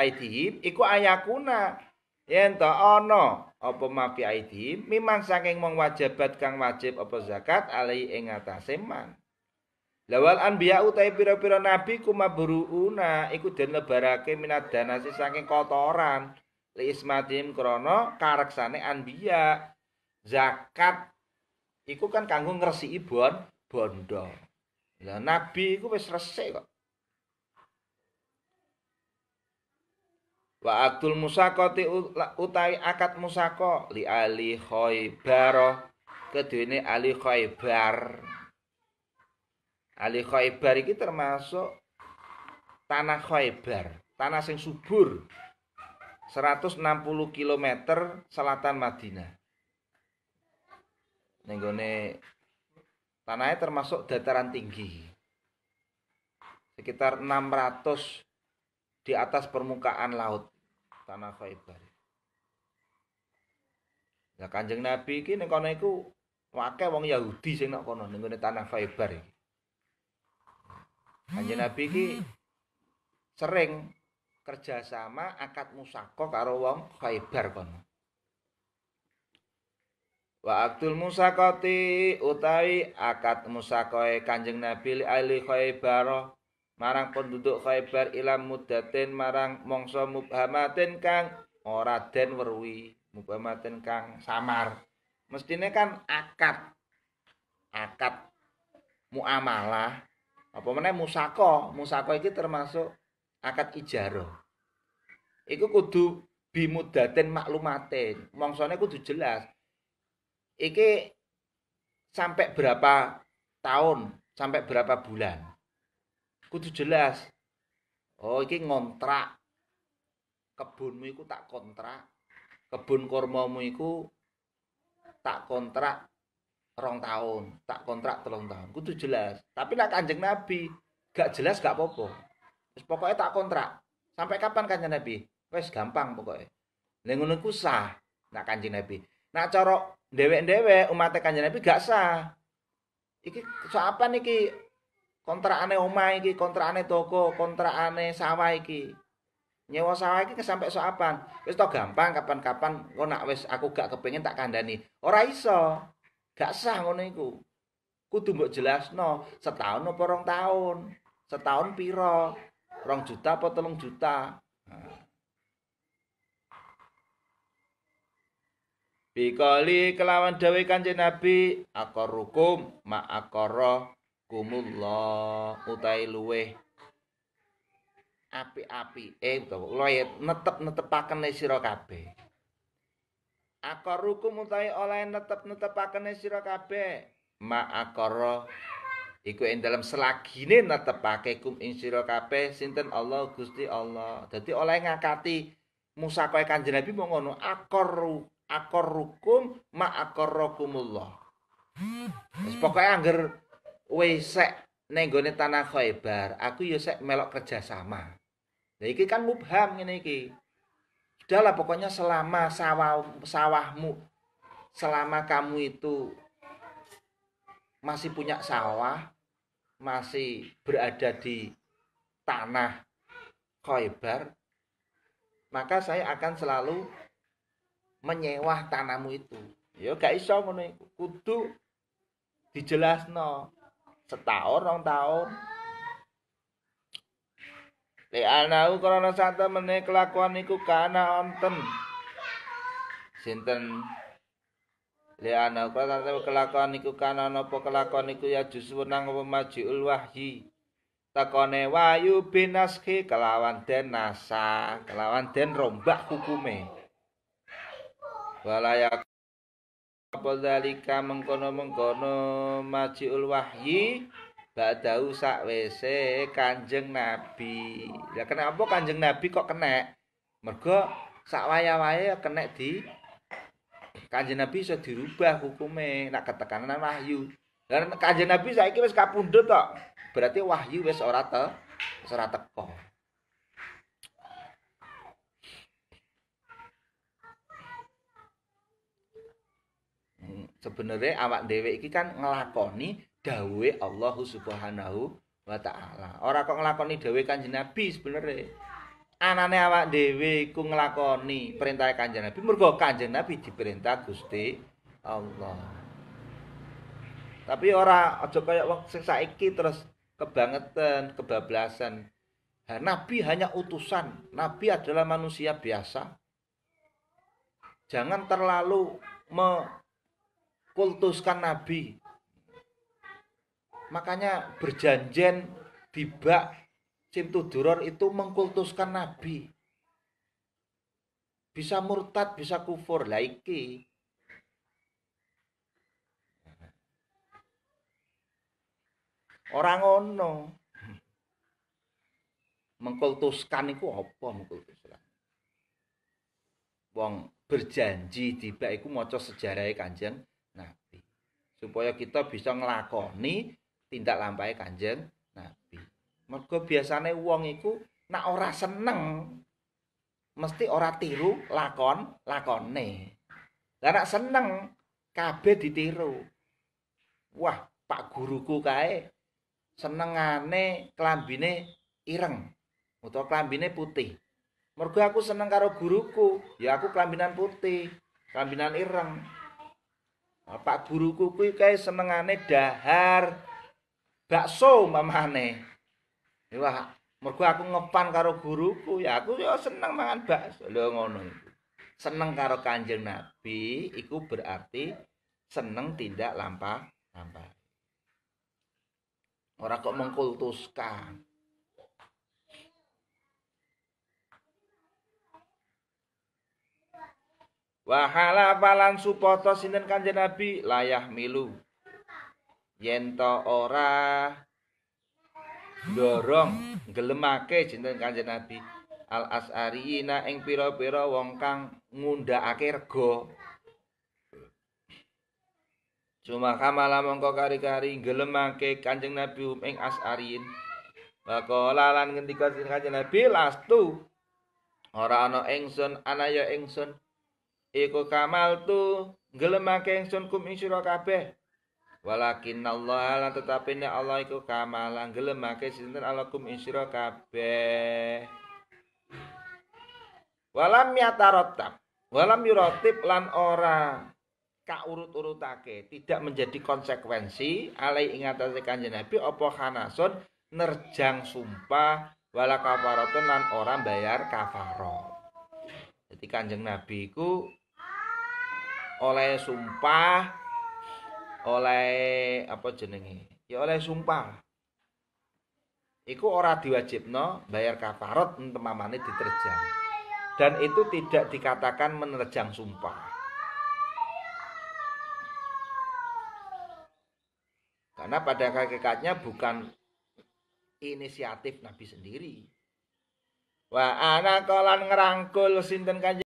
iku ayakuna yen to ana apa ma fi mimang saking mong wajibat kang wajib apa zakat alai ing atase Lawal anbiya utai pira-pira nabi kumaburuuna iku den lebarake minadana. saking kotoran li ismatim krana kareksane anbiya zakat iku kan kanggo ngresiki bon bondo. Lah nabi iku wis resik kok. Wa atul musakoti utai akad musako li ali khaybar kedune ali khaybar. Ali khaybar iki termasuk tanah khaybar, tanah sing subur. 160 km selatan Madinah nenggone tanahnya termasuk dataran tinggi sekitar 600 di atas permukaan laut tanah Khaibar. Ya Kanjeng Nabi iki ning kono iku wong Yahudi sih nak kono tanah Khaibar Kanjeng Nabi iki sering kerjasama akad musako karo wong Khaibar kono wa aktul musakoti utai akad musakoe kanjeng nabi li ahli khaybaro marang penduduk khaybar ilam mudatin marang mongso mubhamatin kang ora den Werwi mubhamatin kang samar mestine kan akad akad muamalah apa mana musako musako itu termasuk akad ijaro itu kudu bimudatin maklumatin mongsone kudu jelas iki sampai berapa tahun, sampai berapa bulan. Kudu jelas. Oh, iki ngontrak. Kebunmu iku tak kontrak. Kebun kormomu iku tak kontrak rong tahun, tak kontrak telung tahun. Kudu jelas. Tapi nak Kanjeng Nabi gak jelas gak apa-apa. tak kontrak. Sampai kapan Kanjeng Nabi? Wes gampang pokoknya. Lah ngono sah nak Kanjeng Nabi. Nak corok. dewe-dewe umat kanjeng Nabi gak sah. Iki sapa niki kontrakane omah iki, kontrakane toko, kontrakane sawah iki. Nyewa sawah iki kesampe sopan. Wis to gampang kapan-kapan kok wis aku gak kepengin tak kandani. Ora iso. Gak sah ngono iku. Kudu mbok jelasno setahun apa rong tahun. Setahun piro? 2 juta apa 3 juta? Nah. Bikoli kelawan dawe kanjeng Nabi akor rukum ma akoro kumullah utai luwe api api eh utawa loe netep netepaken nih siro kabe rukum utai oleh netep netepaken nih siro kabe ma akoro iku ing dalam selagi nih netepake kum ing siro sinten Allah gusti Allah jadi oleh ngakati Musa kanjeng Nabi mau ngono akor akor rukum ma rokumullah hmm. Pokoknya angger wesek sek tanah khaybar aku yosek ya melok kerjasama. sama. ini kan mubham ini iki. Sudahlah pokoknya selama sawah sawahmu selama kamu itu masih punya sawah, masih berada di tanah khaybar maka saya akan selalu menyewa tanamu itu ya gak iso ngono kudu dijelasno setahun rong tahun le anau karena satu menek kelakuan iku kana onten sinten le anau karena satu kelakuan iku kana nopo kelakuan iku ya justru nang majiul wahyi. takone wayu binaski kelawan den nasa kelawan den rombak hukumnya walaya kapal dalika mengkono mengkono majiul wahyi badau sak kanjeng nabi ya kenapa kanjeng nabi kok kenek? mergo sak waya waya kena di kanjeng nabi bisa dirubah hukumnya nak ketekanan wahyu dan kanjeng nabi saya kira sekapundut kok berarti wahyu wes orang te orang sebenarnya awak Dewi iki kan ngelakoni dawe Allah Subhanahu wa taala. Ora kok ngelakoni dawe Kanjeng Nabi sebenarnya. Anane awak Dewi iku ngelakoni perintah Kanjeng Nabi mergo Kanjeng Nabi diperintah Gusti Allah. Tapi ora aja kaya wong sing saiki terus kebangetan, kebablasan. Nah, nabi hanya utusan, nabi adalah manusia biasa. Jangan terlalu me kultuskan Nabi. Makanya berjanjian dibak cintu duror itu mengkultuskan Nabi. Bisa murtad, bisa kufur. laiki Orang ono mengkultuskan itu apa mengkultuskan wong berjanji tiba itu moco sejarah kanjeng supaya kita bisa nglakoni tindak lampahe Kanjeng Nabi. Mergo biasane wong iku nek ora seneng mesti ora tiru lakon lakone. Lah nek seneng kabeh ditiru. Wah, Pak guruku kae senengane klambine ireng utawa klambine putih. Mergo aku seneng karo guruku, ya aku klambinan putih, klambinan ireng. Bapak guruku kuwi kae senengane dahar bakso mamane. Wah, mergo aku ngepan karo guruku ya aku yo seneng mangan bakso. Lho ngono Seneng karo Kanjeng Nabi iku berarti seneng tindak lampah-lampah. Ora kok mengkultuskan. Wahala balan supoto sinten kanjeng Nabi layah milu. Yento ora dorong gelemake sinten kanjeng Nabi al asariina ing pira-pira wong kang ngundhakake rega. Cuma kamala mongko kari-kari gelemake kanjeng Nabi um ing asariin. Bakola lalan ngendika sinten kanjeng Nabi lastu ora ana ingsun ana ya ingsun iku kamal tu gelemake ingsun kum ing sira kabeh walakin Allah lan ne Allah iku kamala gelemake sinten alakum ing sira kabeh walam yatarattab walam yuratib lan ora ka urut urutake tidak menjadi konsekuensi alai ingatase kanjeng Nabi apa khanasun nerjang sumpah wala kafaratun lan orang bayar kafarot jadi kanjeng Nabi ku oleh sumpah oleh apa jenenge ya oleh sumpah iku ora diwajibno bayar kafarat temamane diterjang dan itu tidak dikatakan menerjang sumpah karena pada hakikatnya bukan inisiatif Nabi sendiri wa ana kolan ngerangkul sinten kanjeng